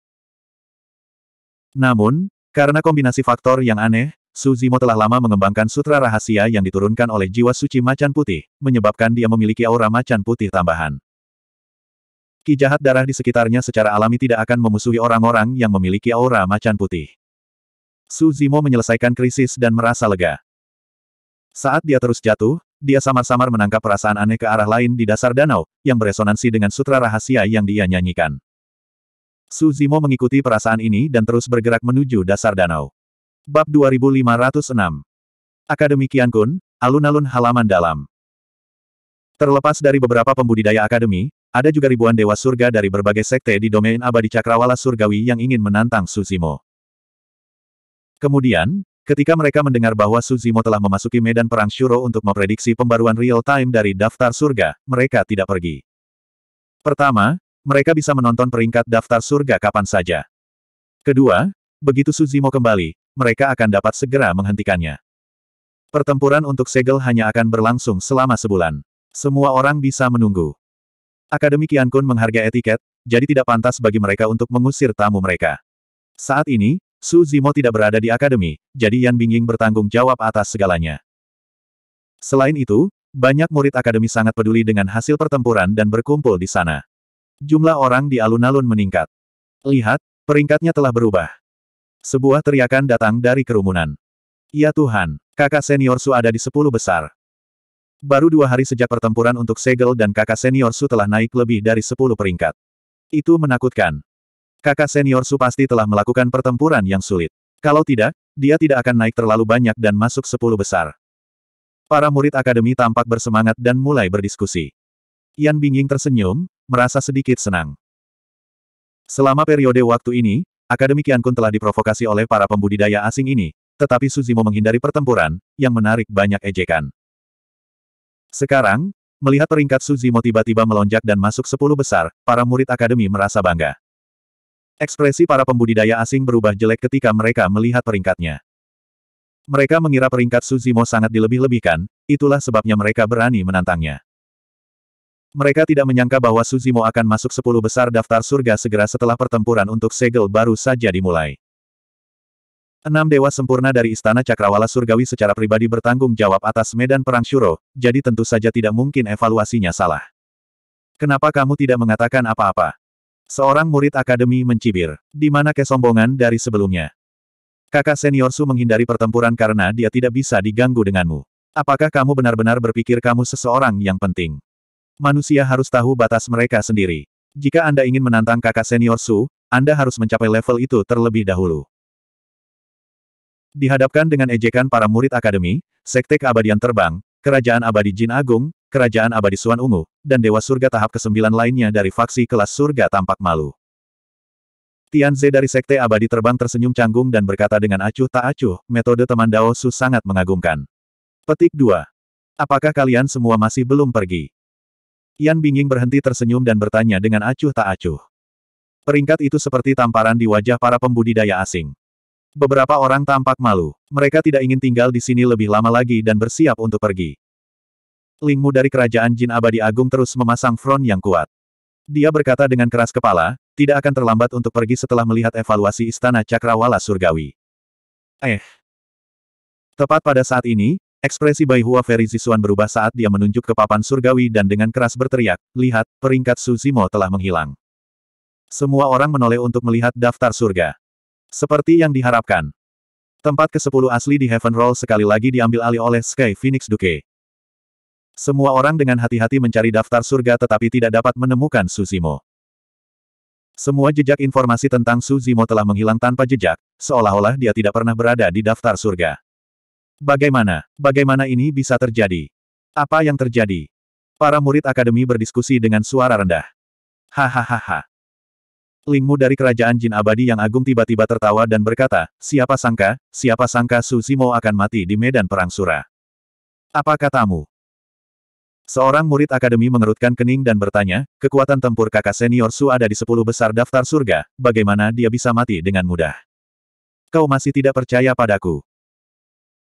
Namun, karena kombinasi faktor yang aneh, Suzimo telah lama mengembangkan sutra rahasia yang diturunkan oleh jiwa suci macan putih, menyebabkan dia memiliki aura macan putih tambahan. Ki jahat darah di sekitarnya secara alami tidak akan memusuhi orang-orang yang memiliki aura macan putih. Suzimo menyelesaikan krisis dan merasa lega. Saat dia terus jatuh, dia samar-samar menangkap perasaan aneh ke arah lain di dasar danau, yang beresonansi dengan sutra rahasia yang dia nyanyikan. Suzimo mengikuti perasaan ini dan terus bergerak menuju dasar danau. Bab 2506 Akademi Kian Kun, Alun-Alun Halaman Dalam Terlepas dari beberapa pembudidaya akademi, ada juga ribuan dewa surga dari berbagai sekte di domain abadi cakrawala surgawi yang ingin menantang Suzimo. Kemudian, ketika mereka mendengar bahwa Suzimo telah memasuki medan perang Shuro untuk memprediksi pembaruan real-time dari daftar surga, mereka tidak pergi. Pertama, mereka bisa menonton peringkat daftar surga kapan saja. Kedua, begitu Suzimo kembali, mereka akan dapat segera menghentikannya. Pertempuran untuk segel hanya akan berlangsung selama sebulan. Semua orang bisa menunggu. Akademi Qiankun menghargai etiket, jadi tidak pantas bagi mereka untuk mengusir tamu mereka. Saat ini, Su Zimo tidak berada di akademi, jadi Yan Bingying bertanggung jawab atas segalanya. Selain itu, banyak murid akademi sangat peduli dengan hasil pertempuran dan berkumpul di sana. Jumlah orang di alun-alun meningkat. Lihat, peringkatnya telah berubah. Sebuah teriakan datang dari kerumunan. Ya Tuhan, kakak senior Su ada di sepuluh besar. Baru dua hari sejak pertempuran untuk segel dan kakak senior Su telah naik lebih dari sepuluh peringkat. Itu menakutkan. Kakak senior Su pasti telah melakukan pertempuran yang sulit. Kalau tidak, dia tidak akan naik terlalu banyak dan masuk sepuluh besar. Para murid akademi tampak bersemangat dan mulai berdiskusi. Yan Bingying tersenyum, merasa sedikit senang. Selama periode waktu ini, Akademikian Kiankun telah diprovokasi oleh para pembudidaya asing ini, tetapi Suzimo menghindari pertempuran, yang menarik banyak ejekan. Sekarang, melihat peringkat Suzimo tiba-tiba melonjak dan masuk sepuluh besar, para murid akademi merasa bangga. Ekspresi para pembudidaya asing berubah jelek ketika mereka melihat peringkatnya. Mereka mengira peringkat Suzimo sangat dilebih-lebihkan, itulah sebabnya mereka berani menantangnya. Mereka tidak menyangka bahwa Suzimo akan masuk sepuluh besar daftar surga segera setelah pertempuran untuk segel baru saja dimulai. Enam dewa sempurna dari Istana Cakrawala Surgawi secara pribadi bertanggung jawab atas medan perang Shuro, jadi tentu saja tidak mungkin evaluasinya salah. Kenapa kamu tidak mengatakan apa-apa? Seorang murid akademi mencibir. Di mana kesombongan dari sebelumnya? Kakak senior Su menghindari pertempuran karena dia tidak bisa diganggu denganmu. Apakah kamu benar-benar berpikir kamu seseorang yang penting? Manusia harus tahu batas mereka sendiri. Jika Anda ingin menantang kakak senior Su, Anda harus mencapai level itu terlebih dahulu. Dihadapkan dengan ejekan para murid akademi, Sekte Keabadian Terbang, Kerajaan Abadi Jin Agung, Kerajaan Abadi Suan Ungu, dan Dewa Surga tahap ke-9 lainnya dari faksi kelas surga tampak malu. Tianze dari Sekte Abadi Terbang tersenyum canggung dan berkata dengan acuh tak acuh, metode teman Dao Su sangat mengagumkan. Petik 2. Apakah kalian semua masih belum pergi? Yan Bingying berhenti tersenyum dan bertanya dengan acuh tak acuh. Peringkat itu seperti tamparan di wajah para pembudidaya asing. Beberapa orang tampak malu. Mereka tidak ingin tinggal di sini lebih lama lagi dan bersiap untuk pergi. Lingmu dari kerajaan Jin Abadi Agung terus memasang front yang kuat. Dia berkata dengan keras kepala, tidak akan terlambat untuk pergi setelah melihat evaluasi Istana Cakrawala Surgawi. Eh. Tepat pada saat ini, Ekspresi Bai Hua Feri Zisuan berubah saat dia menunjuk ke papan surgawi dan dengan keras berteriak, lihat, peringkat Su Zimo telah menghilang. Semua orang menoleh untuk melihat daftar surga. Seperti yang diharapkan. Tempat ke-10 asli di Heaven Roll sekali lagi diambil alih oleh Sky Phoenix Duke. Semua orang dengan hati-hati mencari daftar surga tetapi tidak dapat menemukan Suzimo. Semua jejak informasi tentang Suzimo telah menghilang tanpa jejak, seolah-olah dia tidak pernah berada di daftar surga. Bagaimana? Bagaimana ini bisa terjadi? Apa yang terjadi? Para murid akademi berdiskusi dengan suara rendah. Hahaha. Lingmu dari kerajaan jin abadi yang agung tiba-tiba tertawa dan berkata, siapa sangka, siapa sangka Su Zimo akan mati di medan perang sura. Apa katamu? Seorang murid akademi mengerutkan kening dan bertanya, kekuatan tempur kakak senior Su ada di sepuluh besar daftar surga, bagaimana dia bisa mati dengan mudah? Kau masih tidak percaya padaku.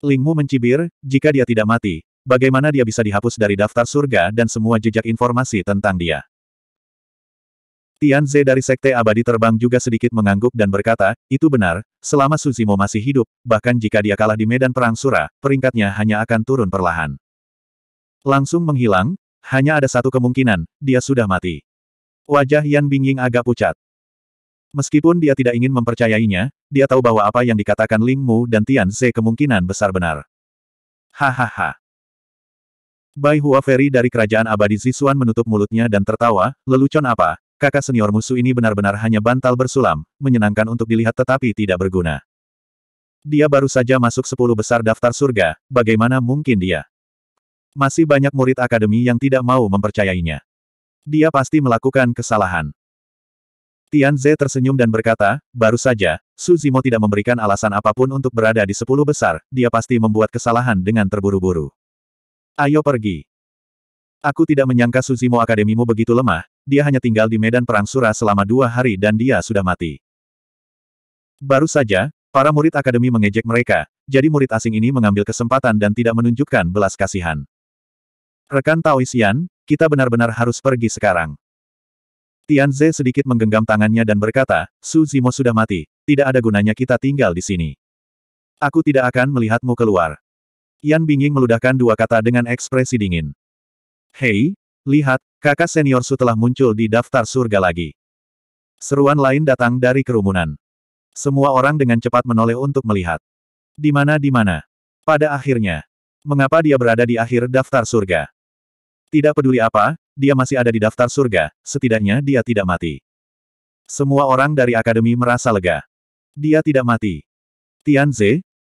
Lingmu mencibir, jika dia tidak mati, bagaimana dia bisa dihapus dari daftar surga dan semua jejak informasi tentang dia? Tian Ze dari Sekte Abadi Terbang juga sedikit mengangguk dan berkata, itu benar, selama Suzimo masih hidup, bahkan jika dia kalah di medan perang Sura, peringkatnya hanya akan turun perlahan. Langsung menghilang, hanya ada satu kemungkinan, dia sudah mati. Wajah Yan Bingying agak pucat. Meskipun dia tidak ingin mempercayainya, dia tahu bahwa apa yang dikatakan Ling Mu dan Tian Ze kemungkinan besar benar. Hahaha. Bai Hua Ferry dari kerajaan abadi Zisuan menutup mulutnya dan tertawa, lelucon apa, kakak senior musuh ini benar-benar hanya bantal bersulam, menyenangkan untuk dilihat tetapi tidak berguna. Dia baru saja masuk sepuluh besar daftar surga, bagaimana mungkin dia? Masih banyak murid akademi yang tidak mau mempercayainya. Dia pasti melakukan kesalahan. Tian Ze tersenyum dan berkata, baru saja, Su Zimo tidak memberikan alasan apapun untuk berada di sepuluh besar, dia pasti membuat kesalahan dengan terburu-buru. Ayo pergi. Aku tidak menyangka Su Zimo Akademimu begitu lemah, dia hanya tinggal di medan perang Sura selama dua hari dan dia sudah mati. Baru saja, para murid akademi mengejek mereka, jadi murid asing ini mengambil kesempatan dan tidak menunjukkan belas kasihan. Rekan Taoisian, kita benar-benar harus pergi sekarang. Tianze sedikit menggenggam tangannya dan berkata, Su Zimo sudah mati, tidak ada gunanya kita tinggal di sini. Aku tidak akan melihatmu keluar. Yan Binging meludahkan dua kata dengan ekspresi dingin. Hei, lihat, kakak senior Su telah muncul di daftar surga lagi. Seruan lain datang dari kerumunan. Semua orang dengan cepat menoleh untuk melihat. Di mana di mana. Pada akhirnya. Mengapa dia berada di akhir daftar surga? Tidak peduli apa, dia masih ada di daftar surga, setidaknya dia tidak mati. Semua orang dari akademi merasa lega. Dia tidak mati. Tian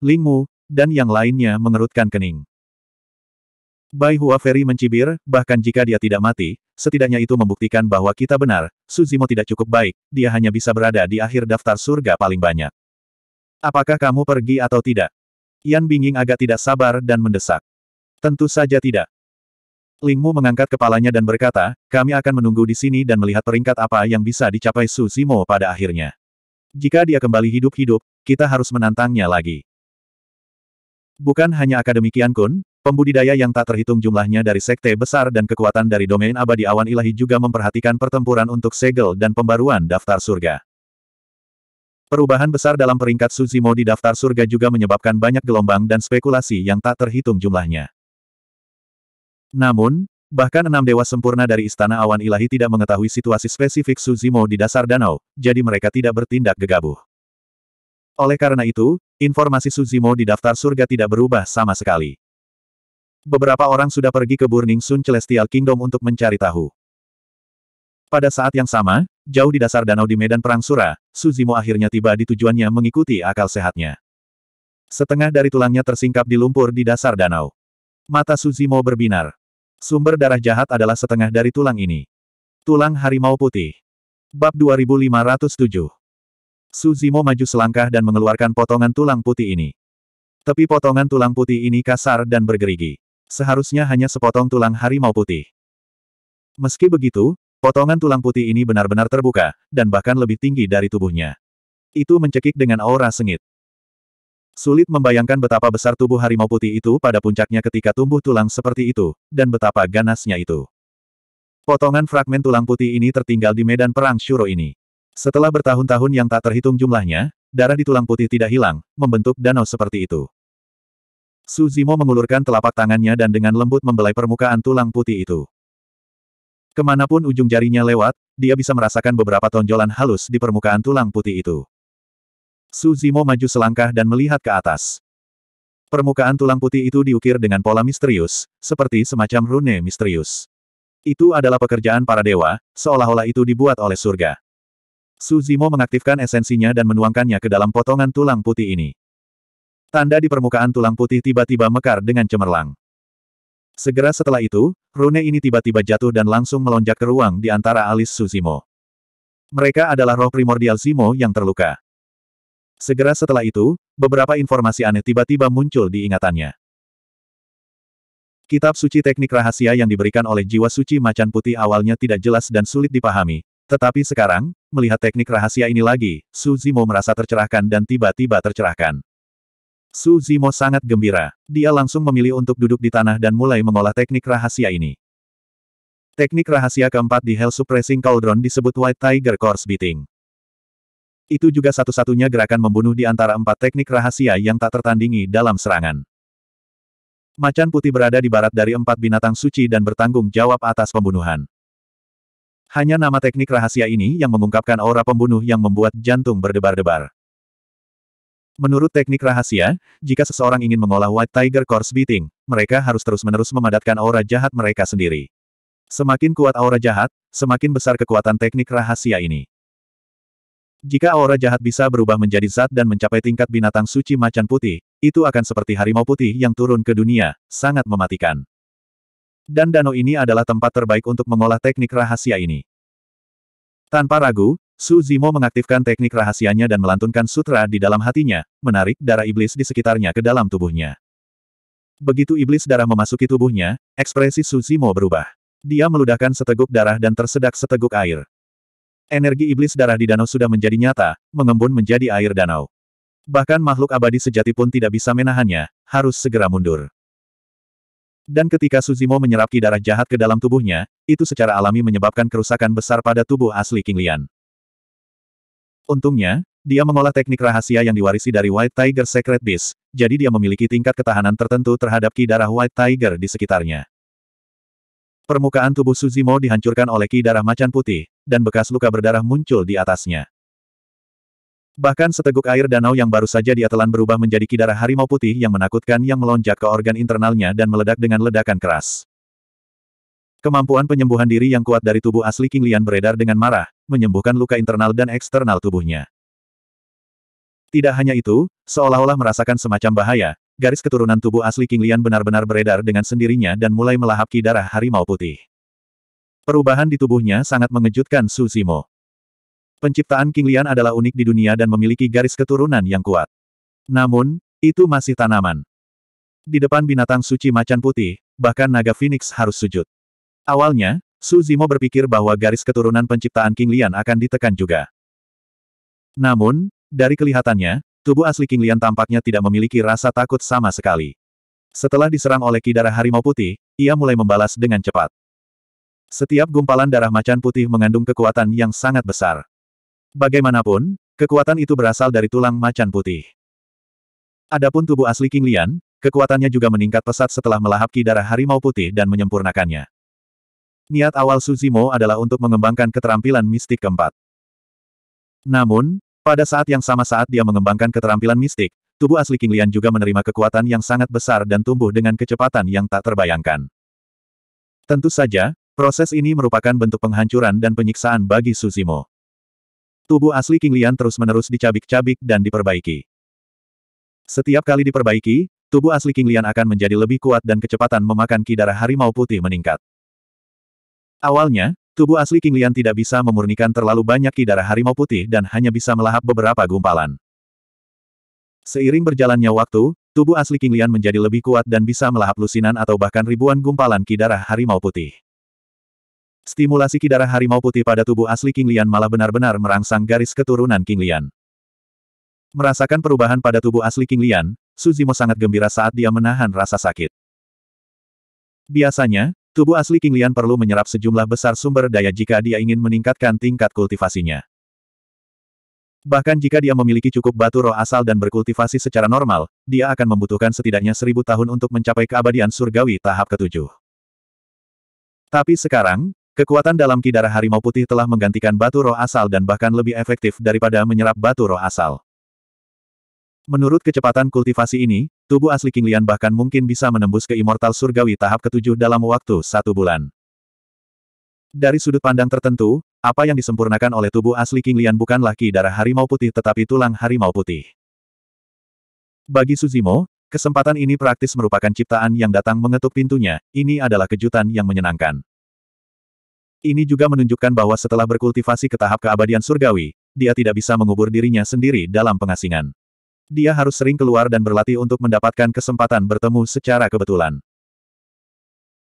Ling Mu, dan yang lainnya mengerutkan kening. Bai Hua Ferry mencibir, bahkan jika dia tidak mati, setidaknya itu membuktikan bahwa kita benar, Suzimo tidak cukup baik, dia hanya bisa berada di akhir daftar surga paling banyak. Apakah kamu pergi atau tidak? Yan Binging agak tidak sabar dan mendesak. Tentu saja tidak. Ling Mu mengangkat kepalanya dan berkata, kami akan menunggu di sini dan melihat peringkat apa yang bisa dicapai Su Zimo pada akhirnya. Jika dia kembali hidup-hidup, kita harus menantangnya lagi. Bukan hanya Akademi Kun, pembudidaya yang tak terhitung jumlahnya dari sekte besar dan kekuatan dari domain abadi awan ilahi juga memperhatikan pertempuran untuk segel dan pembaruan daftar surga. Perubahan besar dalam peringkat Suzimo di daftar surga juga menyebabkan banyak gelombang dan spekulasi yang tak terhitung jumlahnya. Namun, bahkan enam dewa sempurna dari Istana Awan Ilahi tidak mengetahui situasi spesifik Suzimo di dasar danau, jadi mereka tidak bertindak gegabah. Oleh karena itu, informasi Suzimo di daftar surga tidak berubah sama sekali. Beberapa orang sudah pergi ke Burning Sun Celestial Kingdom untuk mencari tahu. Pada saat yang sama, jauh di dasar danau di medan perang Sura, Suzimo akhirnya tiba di tujuannya mengikuti akal sehatnya. Setengah dari tulangnya tersingkap di lumpur di dasar danau. Mata Suzimo berbinar. Sumber darah jahat adalah setengah dari tulang ini. Tulang Harimau Putih. Bab 2507. Suzimo maju selangkah dan mengeluarkan potongan tulang putih ini. Tapi potongan tulang putih ini kasar dan bergerigi. Seharusnya hanya sepotong tulang harimau putih. Meski begitu, potongan tulang putih ini benar-benar terbuka, dan bahkan lebih tinggi dari tubuhnya. Itu mencekik dengan aura sengit. Sulit membayangkan betapa besar tubuh harimau putih itu pada puncaknya ketika tumbuh tulang seperti itu, dan betapa ganasnya itu. Potongan fragmen tulang putih ini tertinggal di medan perang Shuro ini. Setelah bertahun-tahun yang tak terhitung jumlahnya, darah di tulang putih tidak hilang, membentuk danau seperti itu. Suzimo mengulurkan telapak tangannya dan dengan lembut membelai permukaan tulang putih itu. Kemanapun ujung jarinya lewat, dia bisa merasakan beberapa tonjolan halus di permukaan tulang putih itu. Su Zimo maju selangkah dan melihat ke atas. Permukaan tulang putih itu diukir dengan pola misterius, seperti semacam rune misterius. Itu adalah pekerjaan para dewa, seolah-olah itu dibuat oleh surga. Su Zimo mengaktifkan esensinya dan menuangkannya ke dalam potongan tulang putih ini. Tanda di permukaan tulang putih tiba-tiba mekar dengan cemerlang. Segera setelah itu, rune ini tiba-tiba jatuh dan langsung melonjak ke ruang di antara alis Suzimo. Mereka adalah roh primordial Zimo yang terluka. Segera setelah itu, beberapa informasi aneh tiba-tiba muncul di ingatannya. Kitab suci teknik rahasia yang diberikan oleh jiwa suci macan putih awalnya tidak jelas dan sulit dipahami. Tetapi sekarang, melihat teknik rahasia ini lagi, Su Zimo merasa tercerahkan dan tiba-tiba tercerahkan. Su Zimo sangat gembira. Dia langsung memilih untuk duduk di tanah dan mulai mengolah teknik rahasia ini. Teknik rahasia keempat di Hell Suppressing Cauldron disebut White Tiger Course Beating. Itu juga satu-satunya gerakan membunuh di antara empat teknik rahasia yang tak tertandingi dalam serangan. Macan putih berada di barat dari empat binatang suci dan bertanggung jawab atas pembunuhan. Hanya nama teknik rahasia ini yang mengungkapkan aura pembunuh yang membuat jantung berdebar-debar. Menurut teknik rahasia, jika seseorang ingin mengolah White Tiger Course Beating, mereka harus terus-menerus memadatkan aura jahat mereka sendiri. Semakin kuat aura jahat, semakin besar kekuatan teknik rahasia ini. Jika aura jahat bisa berubah menjadi zat dan mencapai tingkat binatang suci macan putih, itu akan seperti harimau putih yang turun ke dunia, sangat mematikan. Dan danau ini adalah tempat terbaik untuk mengolah teknik rahasia ini. Tanpa ragu, Su Zimo mengaktifkan teknik rahasianya dan melantunkan sutra di dalam hatinya, menarik darah iblis di sekitarnya ke dalam tubuhnya. Begitu iblis darah memasuki tubuhnya, ekspresi Su Zimo berubah. Dia meludahkan seteguk darah dan tersedak seteguk air. Energi iblis darah di danau sudah menjadi nyata, mengembun menjadi air danau. Bahkan makhluk abadi sejati pun tidak bisa menahannya, harus segera mundur. Dan ketika Suzimo menyerap ki darah jahat ke dalam tubuhnya, itu secara alami menyebabkan kerusakan besar pada tubuh asli King Lian. Untungnya, dia mengolah teknik rahasia yang diwarisi dari White Tiger Secret Beast, jadi dia memiliki tingkat ketahanan tertentu terhadap ki darah White Tiger di sekitarnya. Permukaan tubuh Suzimo dihancurkan oleh ki darah macan putih, dan bekas luka berdarah muncul di atasnya. Bahkan seteguk air danau yang baru saja dia telan berubah menjadi kidara harimau putih yang menakutkan yang melonjak ke organ internalnya dan meledak dengan ledakan keras. Kemampuan penyembuhan diri yang kuat dari tubuh asli King Lian beredar dengan marah, menyembuhkan luka internal dan eksternal tubuhnya. Tidak hanya itu, seolah-olah merasakan semacam bahaya, garis keturunan tubuh asli King Lian benar-benar beredar dengan sendirinya dan mulai melahap kidara harimau putih. Perubahan di tubuhnya sangat mengejutkan Su Zimo. Penciptaan King Lian adalah unik di dunia dan memiliki garis keturunan yang kuat. Namun, itu masih tanaman. Di depan binatang suci macan putih, bahkan naga Phoenix harus sujud. Awalnya, Su Zimo berpikir bahwa garis keturunan penciptaan King Lian akan ditekan juga. Namun, dari kelihatannya, tubuh asli King Lian tampaknya tidak memiliki rasa takut sama sekali. Setelah diserang oleh kidara harimau putih, ia mulai membalas dengan cepat. Setiap gumpalan darah macan putih mengandung kekuatan yang sangat besar. Bagaimanapun, kekuatan itu berasal dari tulang macan putih. Adapun tubuh asli King Lian, kekuatannya juga meningkat pesat setelah melahap ki darah harimau putih dan menyempurnakannya. Niat awal Suzimo adalah untuk mengembangkan keterampilan mistik keempat. Namun, pada saat yang sama saat dia mengembangkan keterampilan mistik, tubuh asli King Lian juga menerima kekuatan yang sangat besar dan tumbuh dengan kecepatan yang tak terbayangkan. Tentu saja, Proses ini merupakan bentuk penghancuran dan penyiksaan bagi Suzimo. Tubuh asli King Lian terus-menerus dicabik-cabik dan diperbaiki. Setiap kali diperbaiki, tubuh asli King Lian akan menjadi lebih kuat dan kecepatan memakan ki darah harimau putih meningkat. Awalnya, tubuh asli King Lian tidak bisa memurnikan terlalu banyak ki darah harimau putih dan hanya bisa melahap beberapa gumpalan. Seiring berjalannya waktu, tubuh asli King Lian menjadi lebih kuat dan bisa melahap lusinan atau bahkan ribuan gumpalan ki darah harimau putih. Stimulasi kidara harimau putih pada tubuh asli King Lian malah benar-benar merangsang garis keturunan King Lian. Merasakan perubahan pada tubuh asli King Lian, Suzimo sangat gembira saat dia menahan rasa sakit. Biasanya, tubuh asli King Lian perlu menyerap sejumlah besar sumber daya jika dia ingin meningkatkan tingkat kultivasinya. Bahkan jika dia memiliki cukup batu roh asal dan berkultivasi secara normal, dia akan membutuhkan setidaknya seribu tahun untuk mencapai keabadian surgawi tahap ketujuh. Tapi sekarang, Kekuatan dalam kidara harimau putih telah menggantikan batu roh asal dan bahkan lebih efektif daripada menyerap batu roh asal. Menurut kecepatan kultivasi ini, tubuh asli King Lian bahkan mungkin bisa menembus ke immortal surgawi tahap ketujuh dalam waktu satu bulan. Dari sudut pandang tertentu, apa yang disempurnakan oleh tubuh asli King Lian bukanlah kidara harimau putih tetapi tulang harimau putih. Bagi Suzimo, Kesempatan ini praktis merupakan ciptaan yang datang mengetuk pintunya, ini adalah kejutan yang menyenangkan. Ini juga menunjukkan bahwa setelah berkultivasi ke tahap keabadian surgawi, dia tidak bisa mengubur dirinya sendiri dalam pengasingan. Dia harus sering keluar dan berlatih untuk mendapatkan kesempatan bertemu secara kebetulan.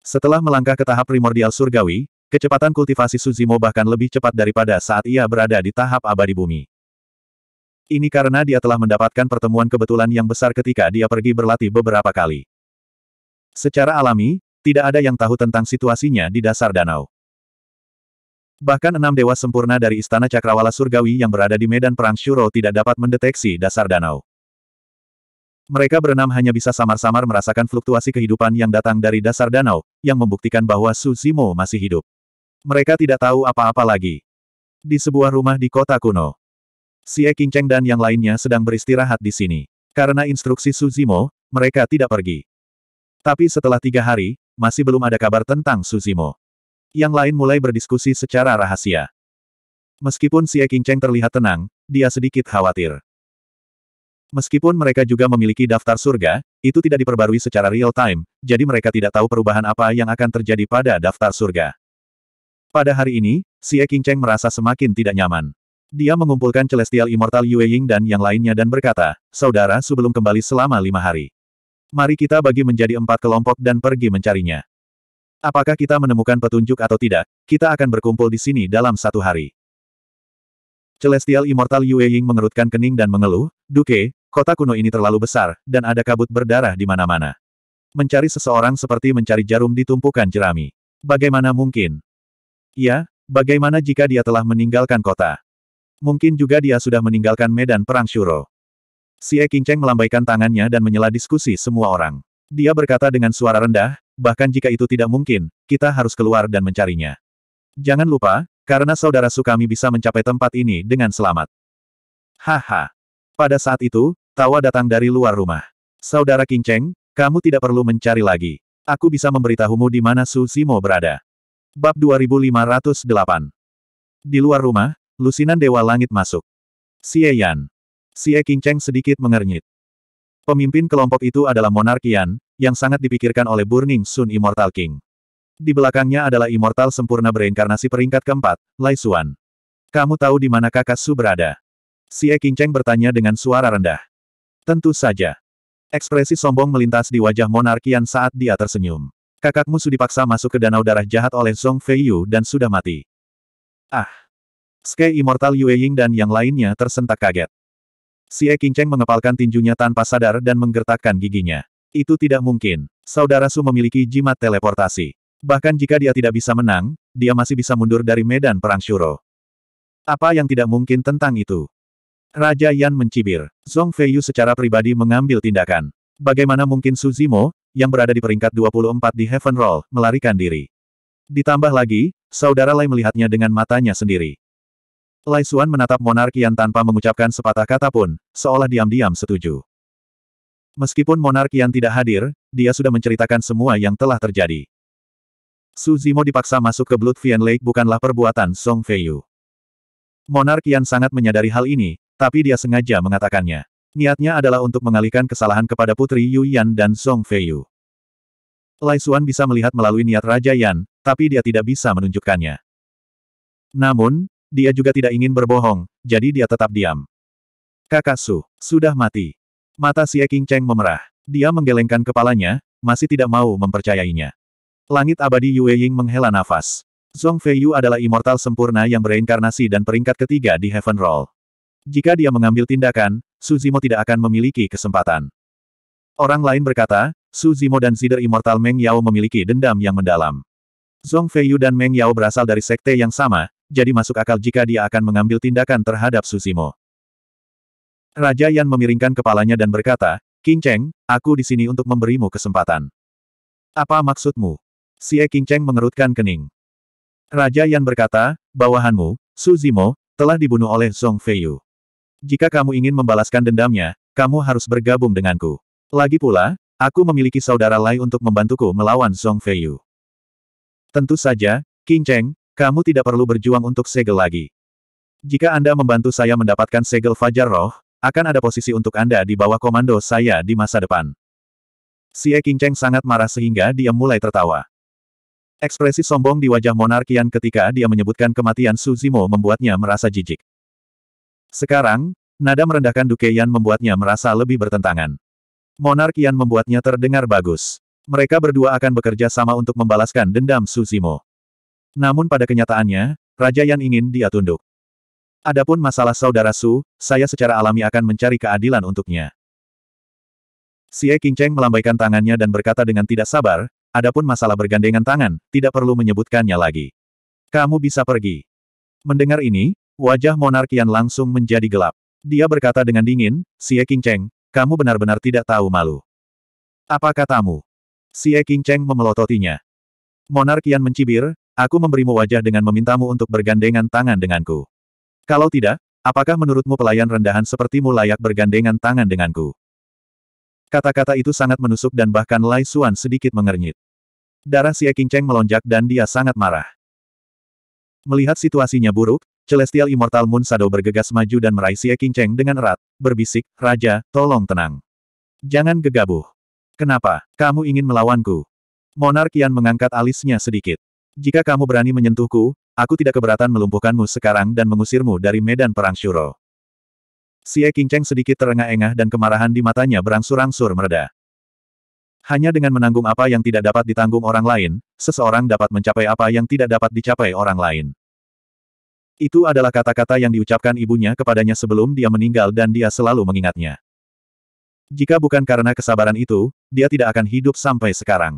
Setelah melangkah ke tahap primordial surgawi, kecepatan kultivasi Suzimo bahkan lebih cepat daripada saat ia berada di tahap abadi bumi. Ini karena dia telah mendapatkan pertemuan kebetulan yang besar ketika dia pergi berlatih beberapa kali. Secara alami, tidak ada yang tahu tentang situasinya di dasar danau. Bahkan enam dewa sempurna dari Istana Cakrawala Surgawi yang berada di medan perang Shuro tidak dapat mendeteksi dasar danau. Mereka berenam hanya bisa samar-samar merasakan fluktuasi kehidupan yang datang dari dasar danau, yang membuktikan bahwa Su Zimo masih hidup. Mereka tidak tahu apa-apa lagi. Di sebuah rumah di kota kuno, Si E Kinceng dan yang lainnya sedang beristirahat di sini. Karena instruksi Su Zimo, mereka tidak pergi. Tapi setelah tiga hari, masih belum ada kabar tentang Su Zimo yang lain mulai berdiskusi secara rahasia. Meskipun Xie Cheng terlihat tenang, dia sedikit khawatir. Meskipun mereka juga memiliki daftar surga, itu tidak diperbarui secara real-time, jadi mereka tidak tahu perubahan apa yang akan terjadi pada daftar surga. Pada hari ini, Xie Cheng merasa semakin tidak nyaman. Dia mengumpulkan Celestial Immortal Yue Ying dan yang lainnya dan berkata, Saudara sebelum kembali selama lima hari. Mari kita bagi menjadi empat kelompok dan pergi mencarinya. Apakah kita menemukan petunjuk atau tidak, kita akan berkumpul di sini dalam satu hari. Celestial Immortal Yue Ying mengerutkan kening dan mengeluh, Duke, kota kuno ini terlalu besar, dan ada kabut berdarah di mana-mana. Mencari seseorang seperti mencari jarum di tumpukan jerami. Bagaimana mungkin? Ya, bagaimana jika dia telah meninggalkan kota? Mungkin juga dia sudah meninggalkan medan perang Shuro. Si E King Cheng melambaikan tangannya dan menyela diskusi semua orang. Dia berkata dengan suara rendah, bahkan jika itu tidak mungkin, kita harus keluar dan mencarinya. Jangan lupa, karena saudara Sukami bisa mencapai tempat ini dengan selamat. Haha. Pada saat itu, tawa datang dari luar rumah. Saudara Kinceng, kamu tidak perlu mencari lagi. Aku bisa memberitahumu di mana Su Simo berada. Bab 2508 Di luar rumah, lusinan Dewa Langit masuk. Xie Yan. Xie Kinceng sedikit mengernyit. Pemimpin kelompok itu adalah Monarkian, yang sangat dipikirkan oleh Burning Sun Immortal King. Di belakangnya adalah Immortal Sempurna Berinkarnasi peringkat keempat, Lai Xuan. Kamu tahu di mana kakak Su berada? Si E Qingcheng bertanya dengan suara rendah. Tentu saja. Ekspresi sombong melintas di wajah Monarkian saat dia tersenyum. Kakakmu sudah dipaksa masuk ke danau darah jahat oleh Song Feiyu dan sudah mati. Ah! Sky Immortal Yue Ying dan yang lainnya tersentak kaget. Si E Kingcheng mengepalkan tinjunya tanpa sadar dan menggertakkan giginya. Itu tidak mungkin. Saudara Su memiliki jimat teleportasi. Bahkan jika dia tidak bisa menang, dia masih bisa mundur dari medan perang Shuro. Apa yang tidak mungkin tentang itu? Raja Yan mencibir. Zhong Feiyu secara pribadi mengambil tindakan. Bagaimana mungkin Su Zimo, yang berada di peringkat 24 di Heaven Roll, melarikan diri? Ditambah lagi, saudara Lai melihatnya dengan matanya sendiri. Lai Xuan menatap Monarkian tanpa mengucapkan sepatah kata pun, seolah diam-diam setuju. Meskipun Monarkian tidak hadir, dia sudah menceritakan semua yang telah terjadi. Su Zimo dipaksa masuk ke Blood Vian Lake bukanlah perbuatan Song Feiyu. Monarkian sangat menyadari hal ini, tapi dia sengaja mengatakannya. Niatnya adalah untuk mengalihkan kesalahan kepada Putri Yu Yan dan Song Feiyu. Lai Xuan bisa melihat melalui niat Raja Yan, tapi dia tidak bisa menunjukkannya. Namun, dia juga tidak ingin berbohong, jadi dia tetap diam. Kakak Su, sudah mati. Mata Xie King Cheng memerah. Dia menggelengkan kepalanya, masih tidak mau mempercayainya. Langit abadi Yue Ying menghela nafas. Zhong Feiyu adalah immortal sempurna yang bereinkarnasi dan peringkat ketiga di Heaven Roll. Jika dia mengambil tindakan, Su Zimo tidak akan memiliki kesempatan. Orang lain berkata, Su Zimo dan Zider Immortal Meng Yao memiliki dendam yang mendalam. Zhong Feiyu dan Meng Yao berasal dari sekte yang sama, jadi masuk akal jika dia akan mengambil tindakan terhadap Susimo. Raja Yan memiringkan kepalanya dan berkata, King Cheng, aku di sini untuk memberimu kesempatan. Apa maksudmu? Si King Cheng mengerutkan kening. Raja Yan berkata, bawahanmu, Suzimo, telah dibunuh oleh Song Feiyu. Jika kamu ingin membalaskan dendamnya, kamu harus bergabung denganku. Lagi pula, aku memiliki saudara lain untuk membantuku melawan Song Feiyu. Tentu saja, King Cheng, kamu tidak perlu berjuang untuk segel lagi. Jika Anda membantu saya mendapatkan segel Fajar Roh, akan ada posisi untuk Anda di bawah komando saya di masa depan. Si Xie Qingcheng sangat marah sehingga dia mulai tertawa. Ekspresi sombong di wajah monarkian ketika dia menyebutkan kematian Suzimo membuatnya merasa jijik. Sekarang, nada merendahkan Duke membuatnya merasa lebih bertentangan. Monarkian membuatnya terdengar bagus. Mereka berdua akan bekerja sama untuk membalaskan dendam Suzimo. Namun pada kenyataannya, Raja Yan ingin dia tunduk. Adapun masalah saudara Su, saya secara alami akan mencari keadilan untuknya. Xie Qingcheng melambaikan tangannya dan berkata dengan tidak sabar, adapun masalah bergandengan tangan, tidak perlu menyebutkannya lagi. Kamu bisa pergi. Mendengar ini, wajah monarkian langsung menjadi gelap. Dia berkata dengan dingin, Xie Qingcheng, kamu benar-benar tidak tahu malu. Apa katamu? Xie Qingcheng memelototinya. Monarkian mencibir, Aku memberimu wajah dengan memintamu untuk bergandengan tangan denganku. Kalau tidak, apakah menurutmu pelayan rendahan sepertimu layak bergandengan tangan denganku? Kata-kata itu sangat menusuk dan bahkan Lai Xuan sedikit mengernyit. Darah Si King Cheng melonjak dan dia sangat marah. Melihat situasinya buruk, Celestial Immortal Moon Shadow bergegas maju dan meraih Si King Cheng dengan erat, berbisik, Raja, tolong tenang. Jangan gegabah. Kenapa, kamu ingin melawanku? Monarkian mengangkat alisnya sedikit. Jika kamu berani menyentuhku, aku tidak keberatan melumpuhkanmu sekarang dan mengusirmu dari medan perang Shuro. Xie Qingcheng sedikit terengah-engah dan kemarahan di matanya berangsur-angsur mereda. Hanya dengan menanggung apa yang tidak dapat ditanggung orang lain, seseorang dapat mencapai apa yang tidak dapat dicapai orang lain. Itu adalah kata-kata yang diucapkan ibunya kepadanya sebelum dia meninggal dan dia selalu mengingatnya. Jika bukan karena kesabaran itu, dia tidak akan hidup sampai sekarang.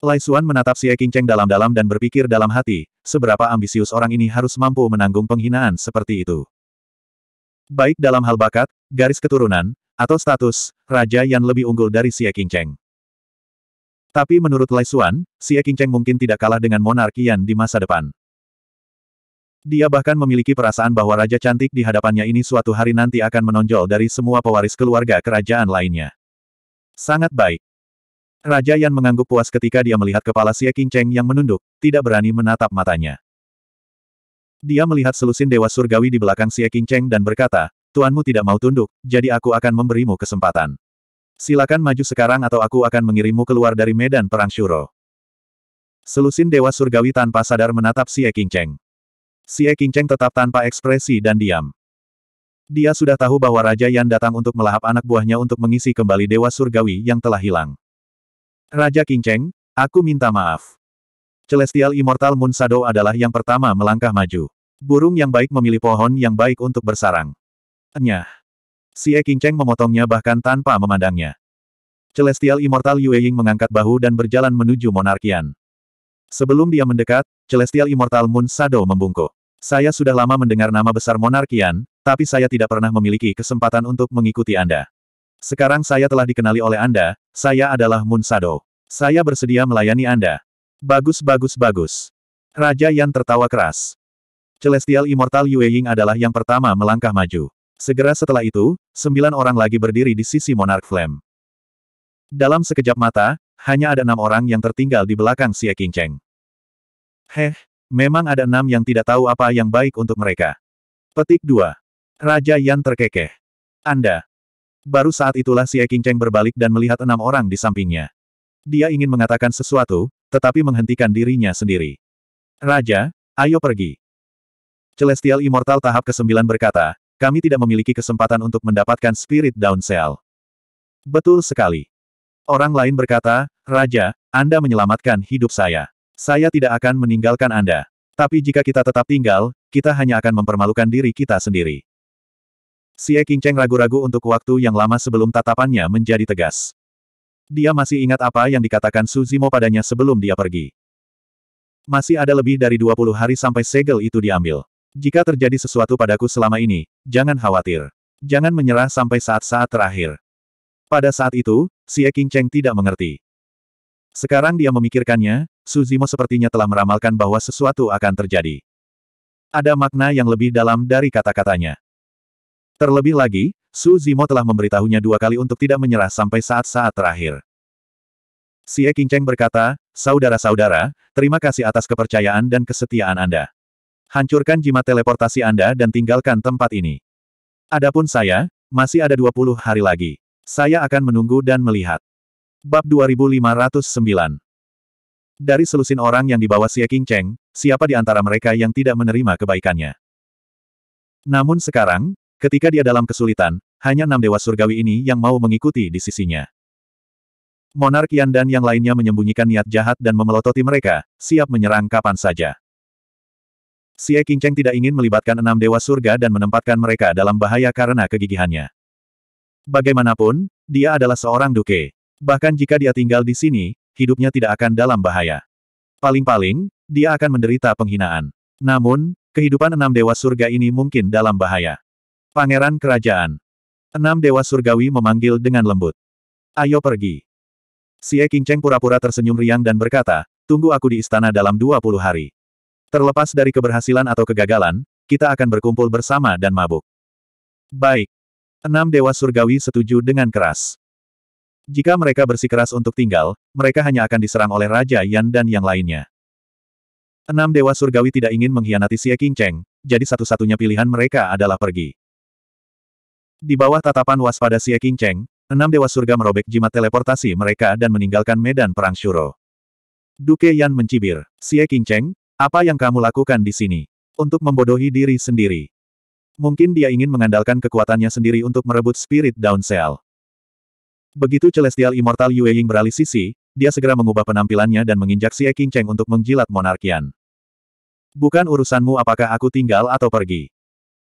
Lai Suan menatap Xie Qingcheng dalam-dalam dan berpikir dalam hati, seberapa ambisius orang ini harus mampu menanggung penghinaan seperti itu. Baik dalam hal bakat, garis keturunan, atau status, raja yang lebih unggul dari Xie Qingcheng. Tapi menurut Lai Xuan, Xie Qingcheng mungkin tidak kalah dengan monarki Yan di masa depan. Dia bahkan memiliki perasaan bahwa raja cantik di hadapannya ini suatu hari nanti akan menonjol dari semua pewaris keluarga kerajaan lainnya. Sangat baik. Raja Yan mengangguk puas ketika dia melihat kepala Xie Qingcheng yang menunduk, tidak berani menatap matanya. Dia melihat selusin Dewa Surgawi di belakang Xie Qingcheng dan berkata, Tuanmu tidak mau tunduk, jadi aku akan memberimu kesempatan. Silakan maju sekarang atau aku akan mengirimmu keluar dari medan perang Shuro. Selusin Dewa Surgawi tanpa sadar menatap Xie Qingcheng. Xie Qingcheng tetap tanpa ekspresi dan diam. Dia sudah tahu bahwa Raja Yan datang untuk melahap anak buahnya untuk mengisi kembali Dewa Surgawi yang telah hilang. Raja Kinceng, aku minta maaf. Celestial Immortal Moon Shadow adalah yang pertama melangkah maju. Burung yang baik memilih pohon yang baik untuk bersarang. Enyah. Si E Kinceng memotongnya bahkan tanpa memandangnya. Celestial Immortal Yue Ying mengangkat bahu dan berjalan menuju Monarkian. Sebelum dia mendekat, Celestial Immortal Moon Shadow membungkuk. Saya sudah lama mendengar nama besar Monarkian, tapi saya tidak pernah memiliki kesempatan untuk mengikuti Anda. Sekarang saya telah dikenali oleh Anda, saya adalah Sado. Saya bersedia melayani Anda. Bagus bagus bagus. Raja Yan tertawa keras. Celestial Immortal Yue Ying adalah yang pertama melangkah maju. Segera setelah itu, sembilan orang lagi berdiri di sisi Monarch Flame. Dalam sekejap mata, hanya ada enam orang yang tertinggal di belakang Xie Qingcheng. Heh, memang ada enam yang tidak tahu apa yang baik untuk mereka. Petik 2. Raja Yan terkekeh. Anda, Baru saat itulah Si Eking Cheng berbalik dan melihat enam orang di sampingnya. Dia ingin mengatakan sesuatu, tetapi menghentikan dirinya sendiri. Raja, ayo pergi. Celestial Immortal tahap ke-9 berkata, kami tidak memiliki kesempatan untuk mendapatkan Spirit Down Cell. Betul sekali. Orang lain berkata, Raja, Anda menyelamatkan hidup saya. Saya tidak akan meninggalkan Anda. Tapi jika kita tetap tinggal, kita hanya akan mempermalukan diri kita sendiri. Xie Qingcheng ragu-ragu untuk waktu yang lama sebelum tatapannya menjadi tegas. Dia masih ingat apa yang dikatakan Suzimo padanya sebelum dia pergi. Masih ada lebih dari 20 hari sampai segel itu diambil. Jika terjadi sesuatu padaku selama ini, jangan khawatir. Jangan menyerah sampai saat-saat terakhir. Pada saat itu, Xie Qingcheng tidak mengerti. Sekarang dia memikirkannya, Suzimo sepertinya telah meramalkan bahwa sesuatu akan terjadi. Ada makna yang lebih dalam dari kata-katanya. Terlebih lagi, Su Zimo telah memberitahunya dua kali untuk tidak menyerah sampai saat-saat terakhir. Xie Qingcheng berkata, Saudara-saudara, terima kasih atas kepercayaan dan kesetiaan Anda. Hancurkan jimat teleportasi Anda dan tinggalkan tempat ini. Adapun saya, masih ada 20 hari lagi. Saya akan menunggu dan melihat. Bab 2509 Dari selusin orang yang dibawa Xie Qingcheng, siapa di antara mereka yang tidak menerima kebaikannya? Namun sekarang, Ketika dia dalam kesulitan, hanya enam dewa surgawi ini yang mau mengikuti di sisinya. Monark Yan dan yang lainnya menyembunyikan niat jahat dan memelototi mereka, siap menyerang kapan saja. Xie Qingcheng tidak ingin melibatkan enam dewa surga dan menempatkan mereka dalam bahaya karena kegigihannya. Bagaimanapun, dia adalah seorang duke. Bahkan jika dia tinggal di sini, hidupnya tidak akan dalam bahaya. Paling-paling, dia akan menderita penghinaan. Namun, kehidupan enam dewa surga ini mungkin dalam bahaya. Pangeran Kerajaan. Enam Dewa Surgawi memanggil dengan lembut. Ayo pergi. Xie Qingcheng pura-pura tersenyum riang dan berkata, tunggu aku di istana dalam 20 hari. Terlepas dari keberhasilan atau kegagalan, kita akan berkumpul bersama dan mabuk. Baik. Enam Dewa Surgawi setuju dengan keras. Jika mereka bersikeras untuk tinggal, mereka hanya akan diserang oleh Raja Yan dan yang lainnya. Enam Dewa Surgawi tidak ingin mengkhianati Xie Qingcheng, jadi satu-satunya pilihan mereka adalah pergi. Di bawah tatapan waspada Xie Cheng, enam dewa surga merobek jimat teleportasi mereka dan meninggalkan medan perang Shuro. Duke Yan mencibir, Xie Cheng, apa yang kamu lakukan di sini? Untuk membodohi diri sendiri. Mungkin dia ingin mengandalkan kekuatannya sendiri untuk merebut spirit down cell. Begitu Celestial Immortal Yue Ying beralih sisi, dia segera mengubah penampilannya dan menginjak Xie Cheng untuk mengjilat monarkian. Bukan urusanmu apakah aku tinggal atau pergi.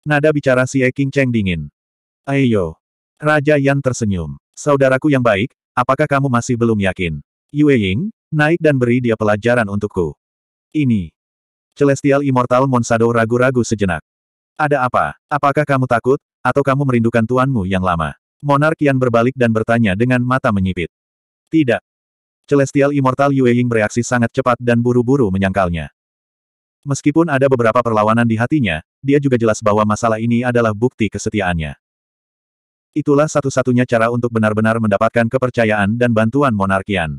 Nada bicara Xie Cheng dingin. Ayo. Raja Yan tersenyum. Saudaraku yang baik, apakah kamu masih belum yakin? Yue Ying, naik dan beri dia pelajaran untukku. Ini. Celestial Immortal Monsado ragu-ragu sejenak. Ada apa? Apakah kamu takut, atau kamu merindukan tuanmu yang lama? Monarkian berbalik dan bertanya dengan mata menyipit. Tidak. Celestial Immortal Yue Ying bereaksi sangat cepat dan buru-buru menyangkalnya. Meskipun ada beberapa perlawanan di hatinya, dia juga jelas bahwa masalah ini adalah bukti kesetiaannya. Itulah satu-satunya cara untuk benar-benar mendapatkan kepercayaan dan bantuan monarkian.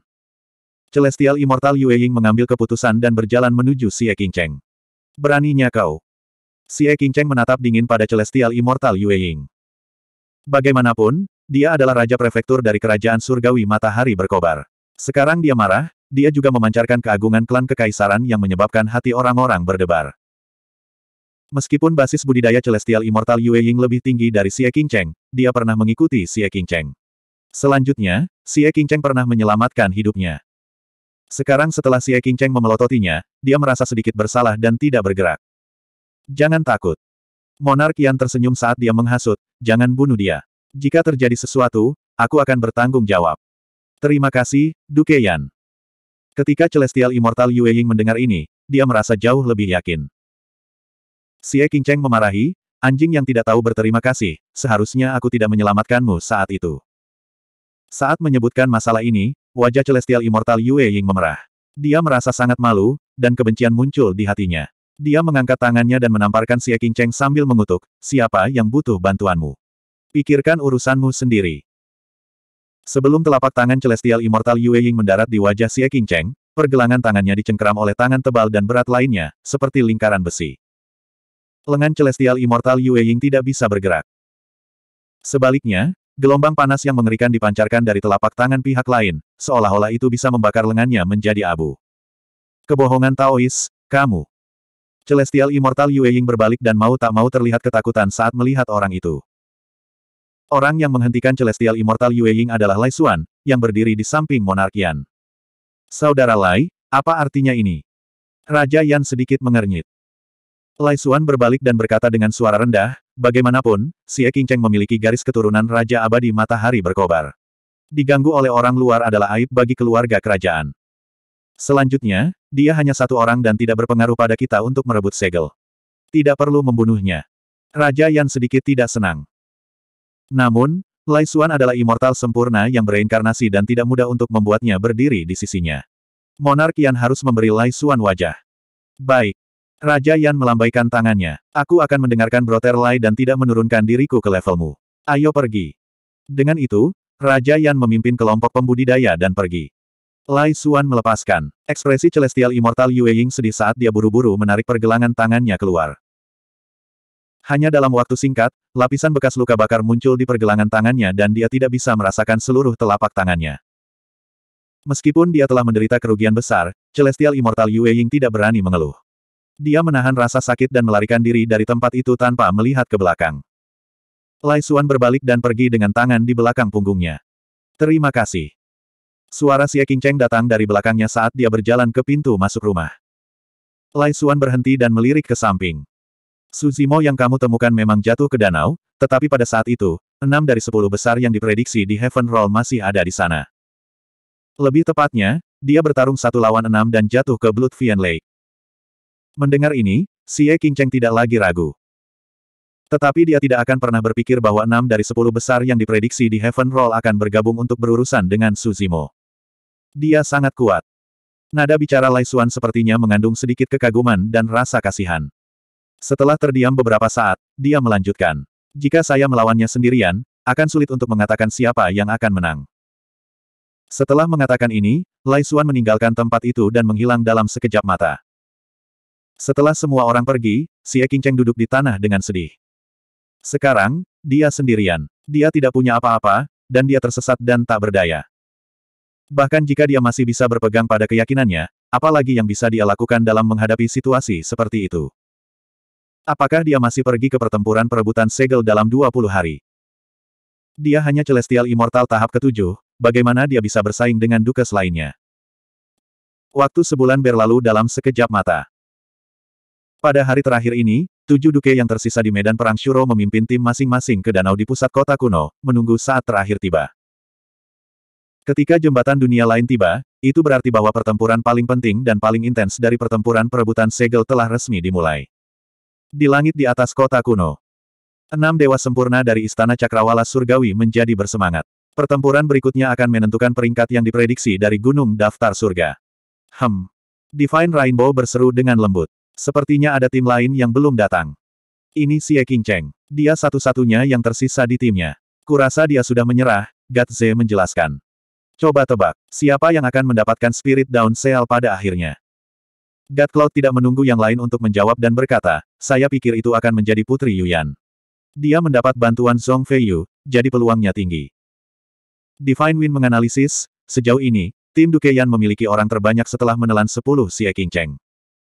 Celestial Immortal Yue Ying mengambil keputusan dan berjalan menuju Xie Qingcheng. Beraninya kau. Xie Qingcheng menatap dingin pada Celestial Immortal Yue Ying. Bagaimanapun, dia adalah Raja Prefektur dari Kerajaan Surgawi Matahari Berkobar. Sekarang dia marah, dia juga memancarkan keagungan klan kekaisaran yang menyebabkan hati orang-orang berdebar. Meskipun basis budidaya Celestial Immortal Yue Ying lebih tinggi dari Xie Qingcheng, dia pernah mengikuti Xie Qingcheng. Selanjutnya, Xie Qingcheng pernah menyelamatkan hidupnya. Sekarang setelah Xie Qingcheng memelototinya, dia merasa sedikit bersalah dan tidak bergerak. Jangan takut. Monark Yan tersenyum saat dia menghasut, jangan bunuh dia. Jika terjadi sesuatu, aku akan bertanggung jawab. Terima kasih, Duke Yan. Ketika Celestial Immortal Yue Ying mendengar ini, dia merasa jauh lebih yakin. Xie Qingcheng memarahi, anjing yang tidak tahu berterima kasih, seharusnya aku tidak menyelamatkanmu saat itu. Saat menyebutkan masalah ini, wajah Celestial Immortal Yue Ying memerah. Dia merasa sangat malu, dan kebencian muncul di hatinya. Dia mengangkat tangannya dan menamparkan Xie Qingcheng sambil mengutuk, siapa yang butuh bantuanmu? Pikirkan urusanmu sendiri. Sebelum telapak tangan Celestial Immortal Yue Ying mendarat di wajah Xie Qingcheng, pergelangan tangannya dicengkeram oleh tangan tebal dan berat lainnya, seperti lingkaran besi. Lengan Celestial Immortal Yue Ying tidak bisa bergerak. Sebaliknya, gelombang panas yang mengerikan dipancarkan dari telapak tangan pihak lain, seolah-olah itu bisa membakar lengannya menjadi abu. Kebohongan Taois, kamu. Celestial Immortal Yue Ying berbalik dan mau tak mau terlihat ketakutan saat melihat orang itu. Orang yang menghentikan Celestial Immortal Yue Ying adalah Lai Xuan, yang berdiri di samping Monarkian. Saudara Lai, apa artinya ini? Raja Yan sedikit mengernyit. Lai Xuan berbalik dan berkata dengan suara rendah, bagaimanapun, Xie Qingcheng memiliki garis keturunan Raja Abadi Matahari Berkobar. Diganggu oleh orang luar adalah aib bagi keluarga kerajaan. Selanjutnya, dia hanya satu orang dan tidak berpengaruh pada kita untuk merebut segel. Tidak perlu membunuhnya. Raja Yan sedikit tidak senang. Namun, Lai Xuan adalah immortal sempurna yang bereinkarnasi dan tidak mudah untuk membuatnya berdiri di sisinya. Monark Yan harus memberi Lai Xuan wajah. Baik. Raja Yan melambaikan tangannya. Aku akan mendengarkan Broter Lai dan tidak menurunkan diriku ke levelmu. Ayo pergi. Dengan itu, Raja Yan memimpin kelompok pembudidaya dan pergi. Lai Suan melepaskan. Ekspresi Celestial Immortal Yue Ying sedih saat dia buru-buru menarik pergelangan tangannya keluar. Hanya dalam waktu singkat, lapisan bekas luka bakar muncul di pergelangan tangannya dan dia tidak bisa merasakan seluruh telapak tangannya. Meskipun dia telah menderita kerugian besar, Celestial Immortal Yue Ying tidak berani mengeluh. Dia menahan rasa sakit dan melarikan diri dari tempat itu tanpa melihat ke belakang. Lai Xuan berbalik dan pergi dengan tangan di belakang punggungnya. Terima kasih. Suara Xie Qingcheng datang dari belakangnya saat dia berjalan ke pintu masuk rumah. Lai Xuan berhenti dan melirik ke samping. Suzimo yang kamu temukan memang jatuh ke danau, tetapi pada saat itu, enam dari sepuluh besar yang diprediksi di Heaven Roll masih ada di sana. Lebih tepatnya, dia bertarung satu lawan enam dan jatuh ke Blood Vian Lake. Mendengar ini, Xie Qingcheng tidak lagi ragu. Tetapi dia tidak akan pernah berpikir bahwa enam dari sepuluh besar yang diprediksi di Heaven Roll akan bergabung untuk berurusan dengan Suzimo. Dia sangat kuat. Nada bicara Lai Xuan sepertinya mengandung sedikit kekaguman dan rasa kasihan. Setelah terdiam beberapa saat, dia melanjutkan. Jika saya melawannya sendirian, akan sulit untuk mengatakan siapa yang akan menang. Setelah mengatakan ini, Lai Xuan meninggalkan tempat itu dan menghilang dalam sekejap mata. Setelah semua orang pergi, Xie Qingcheng duduk di tanah dengan sedih. Sekarang, dia sendirian. Dia tidak punya apa-apa, dan dia tersesat dan tak berdaya. Bahkan jika dia masih bisa berpegang pada keyakinannya, apalagi yang bisa dia lakukan dalam menghadapi situasi seperti itu. Apakah dia masih pergi ke pertempuran perebutan segel dalam 20 hari? Dia hanya Celestial Immortal tahap ketujuh, bagaimana dia bisa bersaing dengan Dukes lainnya? Waktu sebulan berlalu dalam sekejap mata. Pada hari terakhir ini, tujuh duke yang tersisa di medan perang Shuro memimpin tim masing-masing ke danau di pusat kota kuno, menunggu saat terakhir tiba. Ketika jembatan dunia lain tiba, itu berarti bahwa pertempuran paling penting dan paling intens dari pertempuran perebutan segel telah resmi dimulai. Di langit di atas kota kuno, enam dewa sempurna dari Istana Cakrawala Surgawi menjadi bersemangat. Pertempuran berikutnya akan menentukan peringkat yang diprediksi dari Gunung Daftar Surga. Hem. Divine Rainbow berseru dengan lembut. Sepertinya ada tim lain yang belum datang. Ini Xie Qingcheng. Dia satu-satunya yang tersisa di timnya. Kurasa dia sudah menyerah, Gatze menjelaskan. Coba tebak, siapa yang akan mendapatkan Spirit Down Seal pada akhirnya? God Cloud tidak menunggu yang lain untuk menjawab dan berkata, saya pikir itu akan menjadi Putri Yuyan. Dia mendapat bantuan Zhong Feiyu, jadi peluangnya tinggi. Divine Wind menganalisis, sejauh ini, tim Dukeyan memiliki orang terbanyak setelah menelan 10 Xie Qingcheng.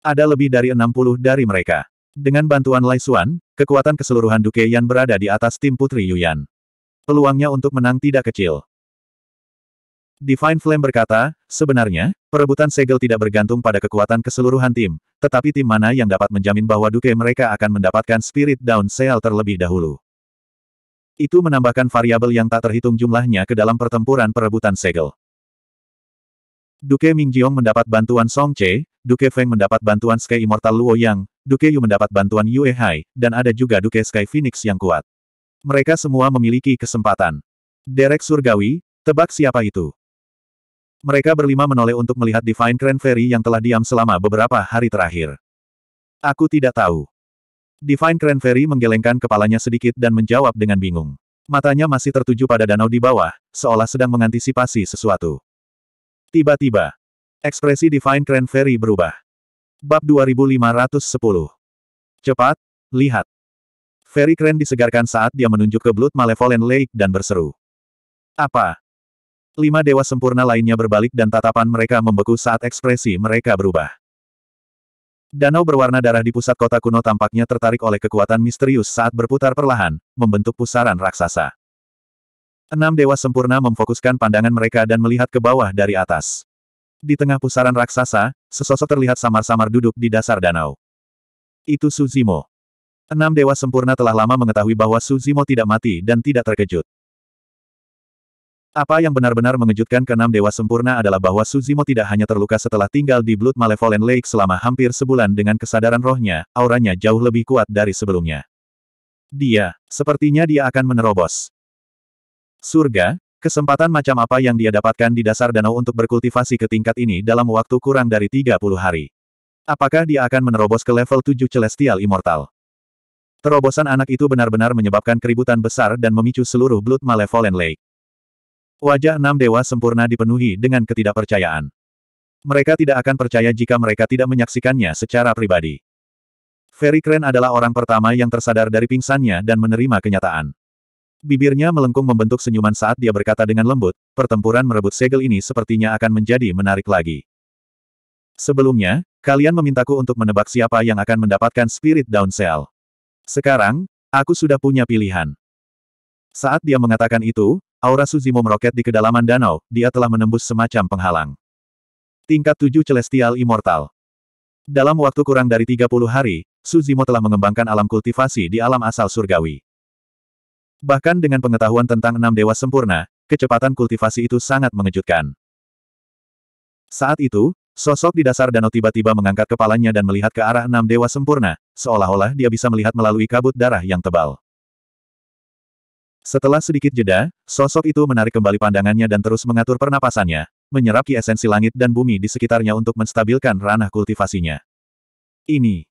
Ada lebih dari 60 dari mereka. Dengan bantuan Lai Xuan, kekuatan keseluruhan Duke Yan berada di atas tim Putri Yuyan. Peluangnya untuk menang tidak kecil. Divine Flame berkata, sebenarnya, perebutan segel tidak bergantung pada kekuatan keseluruhan tim, tetapi tim mana yang dapat menjamin bahwa duke mereka akan mendapatkan Spirit Down Seal terlebih dahulu. Itu menambahkan variabel yang tak terhitung jumlahnya ke dalam pertempuran perebutan segel. Duke Mingjiong mendapat bantuan Song Che, Duke Feng mendapat bantuan Sky Immortal Luo Yang, Duke Yu mendapat bantuan Yue Hai, dan ada juga Duke Sky Phoenix yang kuat. Mereka semua memiliki kesempatan. Derek Surgawi, tebak siapa itu? Mereka berlima menoleh untuk melihat Divine Fairy yang telah diam selama beberapa hari terakhir. Aku tidak tahu. Divine Fairy menggelengkan kepalanya sedikit dan menjawab dengan bingung. Matanya masih tertuju pada danau di bawah, seolah sedang mengantisipasi sesuatu. Tiba-tiba, ekspresi Divine Grand Fairy berubah. Bab 2510. Cepat, lihat. Fairy Grand disegarkan saat dia menunjuk ke Blood Malevolent Lake dan berseru. Apa? Lima dewa sempurna lainnya berbalik dan tatapan mereka membeku saat ekspresi mereka berubah. Danau berwarna darah di pusat kota kuno tampaknya tertarik oleh kekuatan misterius saat berputar perlahan, membentuk pusaran raksasa. Enam dewa sempurna memfokuskan pandangan mereka dan melihat ke bawah dari atas. Di tengah pusaran raksasa, sesosok terlihat samar-samar duduk di dasar danau. Itu Suzimo. Enam dewa sempurna telah lama mengetahui bahwa Suzimo tidak mati dan tidak terkejut. Apa yang benar-benar mengejutkan Enam dewa sempurna adalah bahwa Suzimo tidak hanya terluka setelah tinggal di Blood Malevolent Lake selama hampir sebulan dengan kesadaran rohnya, auranya jauh lebih kuat dari sebelumnya. Dia, sepertinya dia akan menerobos. Surga, kesempatan macam apa yang dia dapatkan di dasar danau untuk berkultivasi ke tingkat ini dalam waktu kurang dari 30 hari. Apakah dia akan menerobos ke level 7 Celestial Immortal? Terobosan anak itu benar-benar menyebabkan keributan besar dan memicu seluruh Blood Malevolent Lake. Wajah enam dewa sempurna dipenuhi dengan ketidakpercayaan. Mereka tidak akan percaya jika mereka tidak menyaksikannya secara pribadi. Ferry Crane adalah orang pertama yang tersadar dari pingsannya dan menerima kenyataan. Bibirnya melengkung membentuk senyuman saat dia berkata dengan lembut, pertempuran merebut segel ini sepertinya akan menjadi menarik lagi. Sebelumnya, kalian memintaku untuk menebak siapa yang akan mendapatkan Spirit Down Cell. Sekarang, aku sudah punya pilihan. Saat dia mengatakan itu, aura Suzimo meroket di kedalaman danau, dia telah menembus semacam penghalang. Tingkat 7 Celestial Immortal Dalam waktu kurang dari 30 hari, Suzimo telah mengembangkan alam kultivasi di alam asal surgawi. Bahkan dengan pengetahuan tentang enam dewa sempurna, kecepatan kultivasi itu sangat mengejutkan. Saat itu, sosok di dasar danau tiba-tiba mengangkat kepalanya dan melihat ke arah enam dewa sempurna, seolah-olah dia bisa melihat melalui kabut darah yang tebal. Setelah sedikit jeda, sosok itu menarik kembali pandangannya dan terus mengatur pernapasannya, menyerap ki esensi langit dan bumi di sekitarnya untuk menstabilkan ranah kultivasinya. Ini.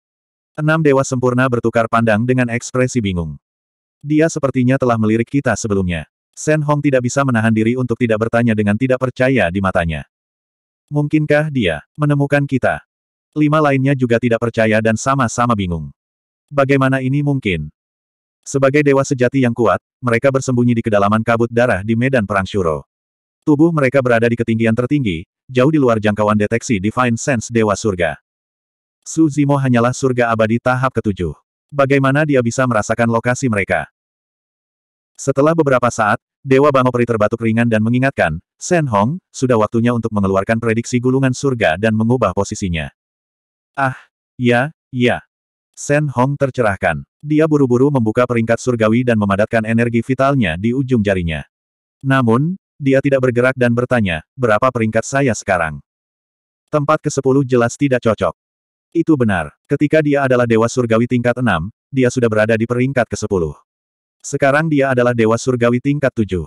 Enam dewa sempurna bertukar pandang dengan ekspresi bingung. Dia sepertinya telah melirik kita sebelumnya. Sen Hong tidak bisa menahan diri untuk tidak bertanya dengan tidak percaya di matanya. Mungkinkah dia menemukan kita? Lima lainnya juga tidak percaya dan sama-sama bingung. Bagaimana ini mungkin? Sebagai dewa sejati yang kuat, mereka bersembunyi di kedalaman kabut darah di medan perang Shuro. Tubuh mereka berada di ketinggian tertinggi, jauh di luar jangkauan deteksi Divine Sense Dewa Surga. Su Zimo hanyalah surga abadi tahap ketujuh. Bagaimana dia bisa merasakan lokasi mereka? Setelah beberapa saat, Dewa Bangoperi terbatuk ringan dan mengingatkan, Sen Hong, sudah waktunya untuk mengeluarkan prediksi gulungan surga dan mengubah posisinya. Ah, ya, ya. Sen Hong tercerahkan. Dia buru-buru membuka peringkat surgawi dan memadatkan energi vitalnya di ujung jarinya. Namun, dia tidak bergerak dan bertanya, berapa peringkat saya sekarang? Tempat ke-10 jelas tidak cocok. Itu benar. Ketika dia adalah Dewa Surgawi tingkat 6, dia sudah berada di peringkat ke-10. Sekarang dia adalah Dewa Surgawi tingkat 7.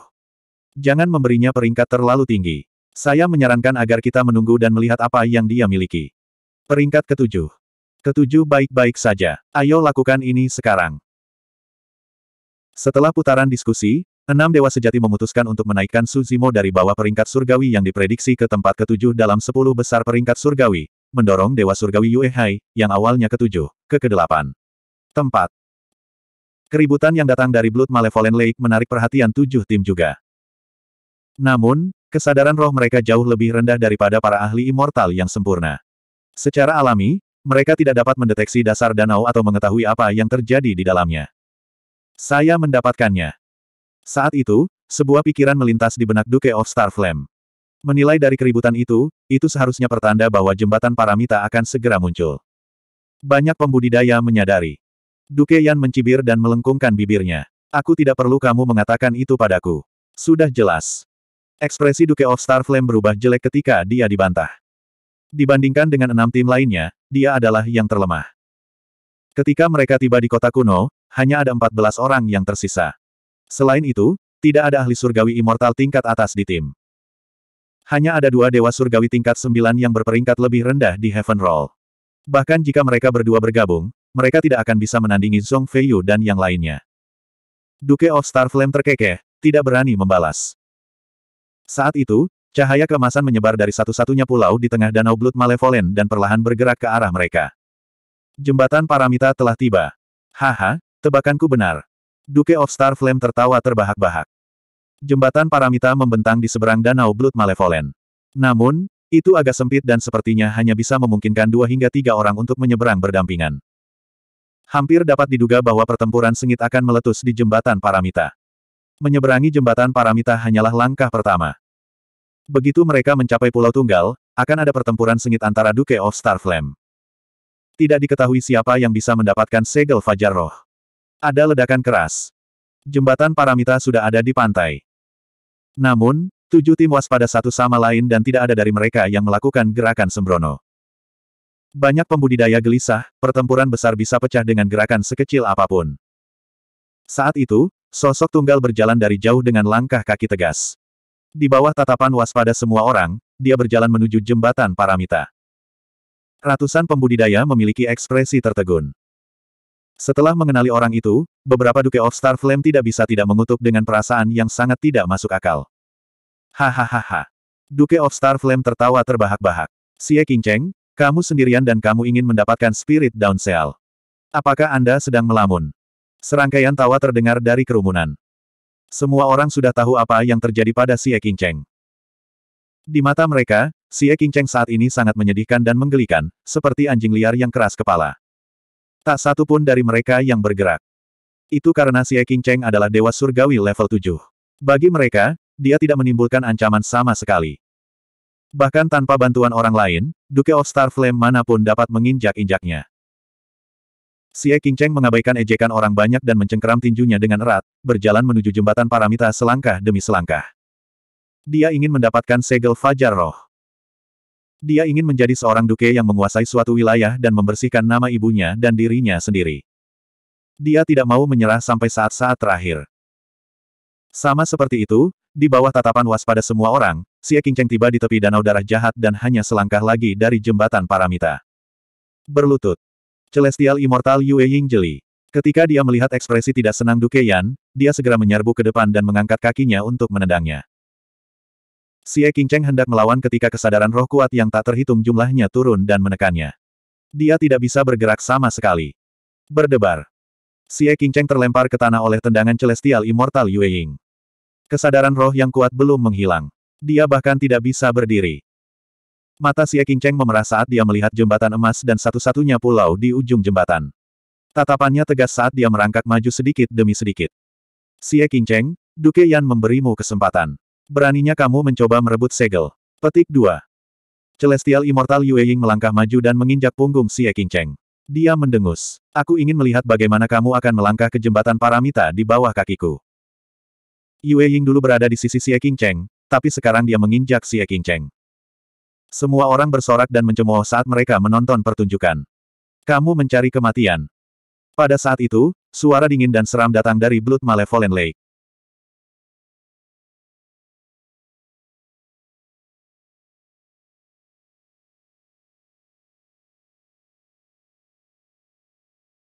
Jangan memberinya peringkat terlalu tinggi. Saya menyarankan agar kita menunggu dan melihat apa yang dia miliki. Peringkat ke-7. Ke-7 baik-baik saja. Ayo lakukan ini sekarang. Setelah putaran diskusi, enam dewa sejati memutuskan untuk menaikkan Suzimo dari bawah peringkat surgawi yang diprediksi ke tempat ketujuh dalam sepuluh besar peringkat surgawi, mendorong Dewa Surgawi Yue Hai, yang awalnya ketujuh, ke kedelapan. Tempat. Keributan yang datang dari Blood Malevolent Lake menarik perhatian tujuh tim juga. Namun, kesadaran roh mereka jauh lebih rendah daripada para ahli immortal yang sempurna. Secara alami, mereka tidak dapat mendeteksi dasar danau atau mengetahui apa yang terjadi di dalamnya. Saya mendapatkannya. Saat itu, sebuah pikiran melintas di benak Duke of Starflame. Menilai dari keributan itu, itu seharusnya pertanda bahwa jembatan paramita akan segera muncul. Banyak pembudidaya menyadari. Duke Yan mencibir dan melengkungkan bibirnya. Aku tidak perlu kamu mengatakan itu padaku. Sudah jelas. Ekspresi Duke of Starflame berubah jelek ketika dia dibantah. Dibandingkan dengan enam tim lainnya, dia adalah yang terlemah. Ketika mereka tiba di kota kuno, hanya ada 14 orang yang tersisa. Selain itu, tidak ada ahli surgawi immortal tingkat atas di tim. Hanya ada dua dewa surgawi tingkat sembilan yang berperingkat lebih rendah di Heaven Roll. Bahkan jika mereka berdua bergabung, mereka tidak akan bisa menandingi Zhong Feiyu dan yang lainnya. Duke of Starflame terkekeh, tidak berani membalas. Saat itu, cahaya kemasan menyebar dari satu-satunya pulau di tengah danau Blood Malevolent dan perlahan bergerak ke arah mereka. Jembatan Paramita telah tiba. Haha, tebakanku benar. Duke of Star Flame tertawa terbahak-bahak. Jembatan Paramita membentang di seberang Danau Blood Malevolent. Namun, itu agak sempit dan sepertinya hanya bisa memungkinkan dua hingga tiga orang untuk menyeberang berdampingan. Hampir dapat diduga bahwa pertempuran sengit akan meletus di jembatan Paramita. Menyeberangi jembatan Paramita hanyalah langkah pertama. Begitu mereka mencapai Pulau Tunggal, akan ada pertempuran sengit antara Duke of Starflame. Tidak diketahui siapa yang bisa mendapatkan segel Fajar Roh. Ada ledakan keras. Jembatan Paramita sudah ada di pantai. Namun, tujuh tim waspada satu sama lain dan tidak ada dari mereka yang melakukan gerakan sembrono. Banyak pembudidaya gelisah, pertempuran besar bisa pecah dengan gerakan sekecil apapun. Saat itu, sosok tunggal berjalan dari jauh dengan langkah kaki tegas. Di bawah tatapan waspada semua orang, dia berjalan menuju jembatan paramita. Ratusan pembudidaya memiliki ekspresi tertegun. Setelah mengenali orang itu, beberapa Duke of Star Flame tidak bisa tidak mengutuk dengan perasaan yang sangat tidak masuk akal. Hahaha. Duke of Star Flame tertawa terbahak-bahak. Xie Qingcheng, kamu sendirian dan kamu ingin mendapatkan Spirit Down Seal. Apakah Anda sedang melamun? Serangkaian tawa terdengar dari kerumunan. Semua orang sudah tahu apa yang terjadi pada Xie Qingcheng. Di mata mereka, Xie Qingcheng saat ini sangat menyedihkan dan menggelikan, seperti anjing liar yang keras kepala. Tak satu pun dari mereka yang bergerak. Itu karena si King Cheng adalah dewa surgawi level 7. Bagi mereka, dia tidak menimbulkan ancaman sama sekali. Bahkan tanpa bantuan orang lain, Duke of Star Flame manapun dapat menginjak-injaknya. Si King Cheng mengabaikan ejekan orang banyak dan mencengkeram tinjunya dengan erat, berjalan menuju jembatan paramita selangkah demi selangkah. Dia ingin mendapatkan segel Fajar Roh. Dia ingin menjadi seorang duke yang menguasai suatu wilayah dan membersihkan nama ibunya dan dirinya sendiri. Dia tidak mau menyerah sampai saat-saat terakhir. Sama seperti itu, di bawah tatapan waspada semua orang, Xie Qingcheng tiba di tepi danau darah jahat dan hanya selangkah lagi dari jembatan Paramita. Berlutut. Celestial Immortal Yue Ying jeli. Ketika dia melihat ekspresi tidak senang Duke Yan, dia segera menyerbu ke depan dan mengangkat kakinya untuk menendangnya. Si Qingcheng hendak melawan ketika kesadaran roh kuat yang tak terhitung jumlahnya turun dan menekannya. Dia tidak bisa bergerak sama sekali. Berdebar. Si Qingcheng terlempar ke tanah oleh tendangan Celestial Immortal Yue Ying. Kesadaran roh yang kuat belum menghilang. Dia bahkan tidak bisa berdiri. Mata si Qingcheng memerah saat dia melihat jembatan emas dan satu-satunya pulau di ujung jembatan. Tatapannya tegas saat dia merangkak maju sedikit demi sedikit. Si Qingcheng, Duke Yan memberimu kesempatan. Beraninya kamu mencoba merebut segel. Petik 2. Celestial Immortal Yue Ying melangkah maju dan menginjak punggung Xie Qingcheng. Dia mendengus. Aku ingin melihat bagaimana kamu akan melangkah ke jembatan paramita di bawah kakiku. Yue Ying dulu berada di sisi Xie Qingcheng, tapi sekarang dia menginjak Xie Qingcheng. Semua orang bersorak dan mencemooh saat mereka menonton pertunjukan. Kamu mencari kematian. Pada saat itu, suara dingin dan seram datang dari Blood Malevolent Lake.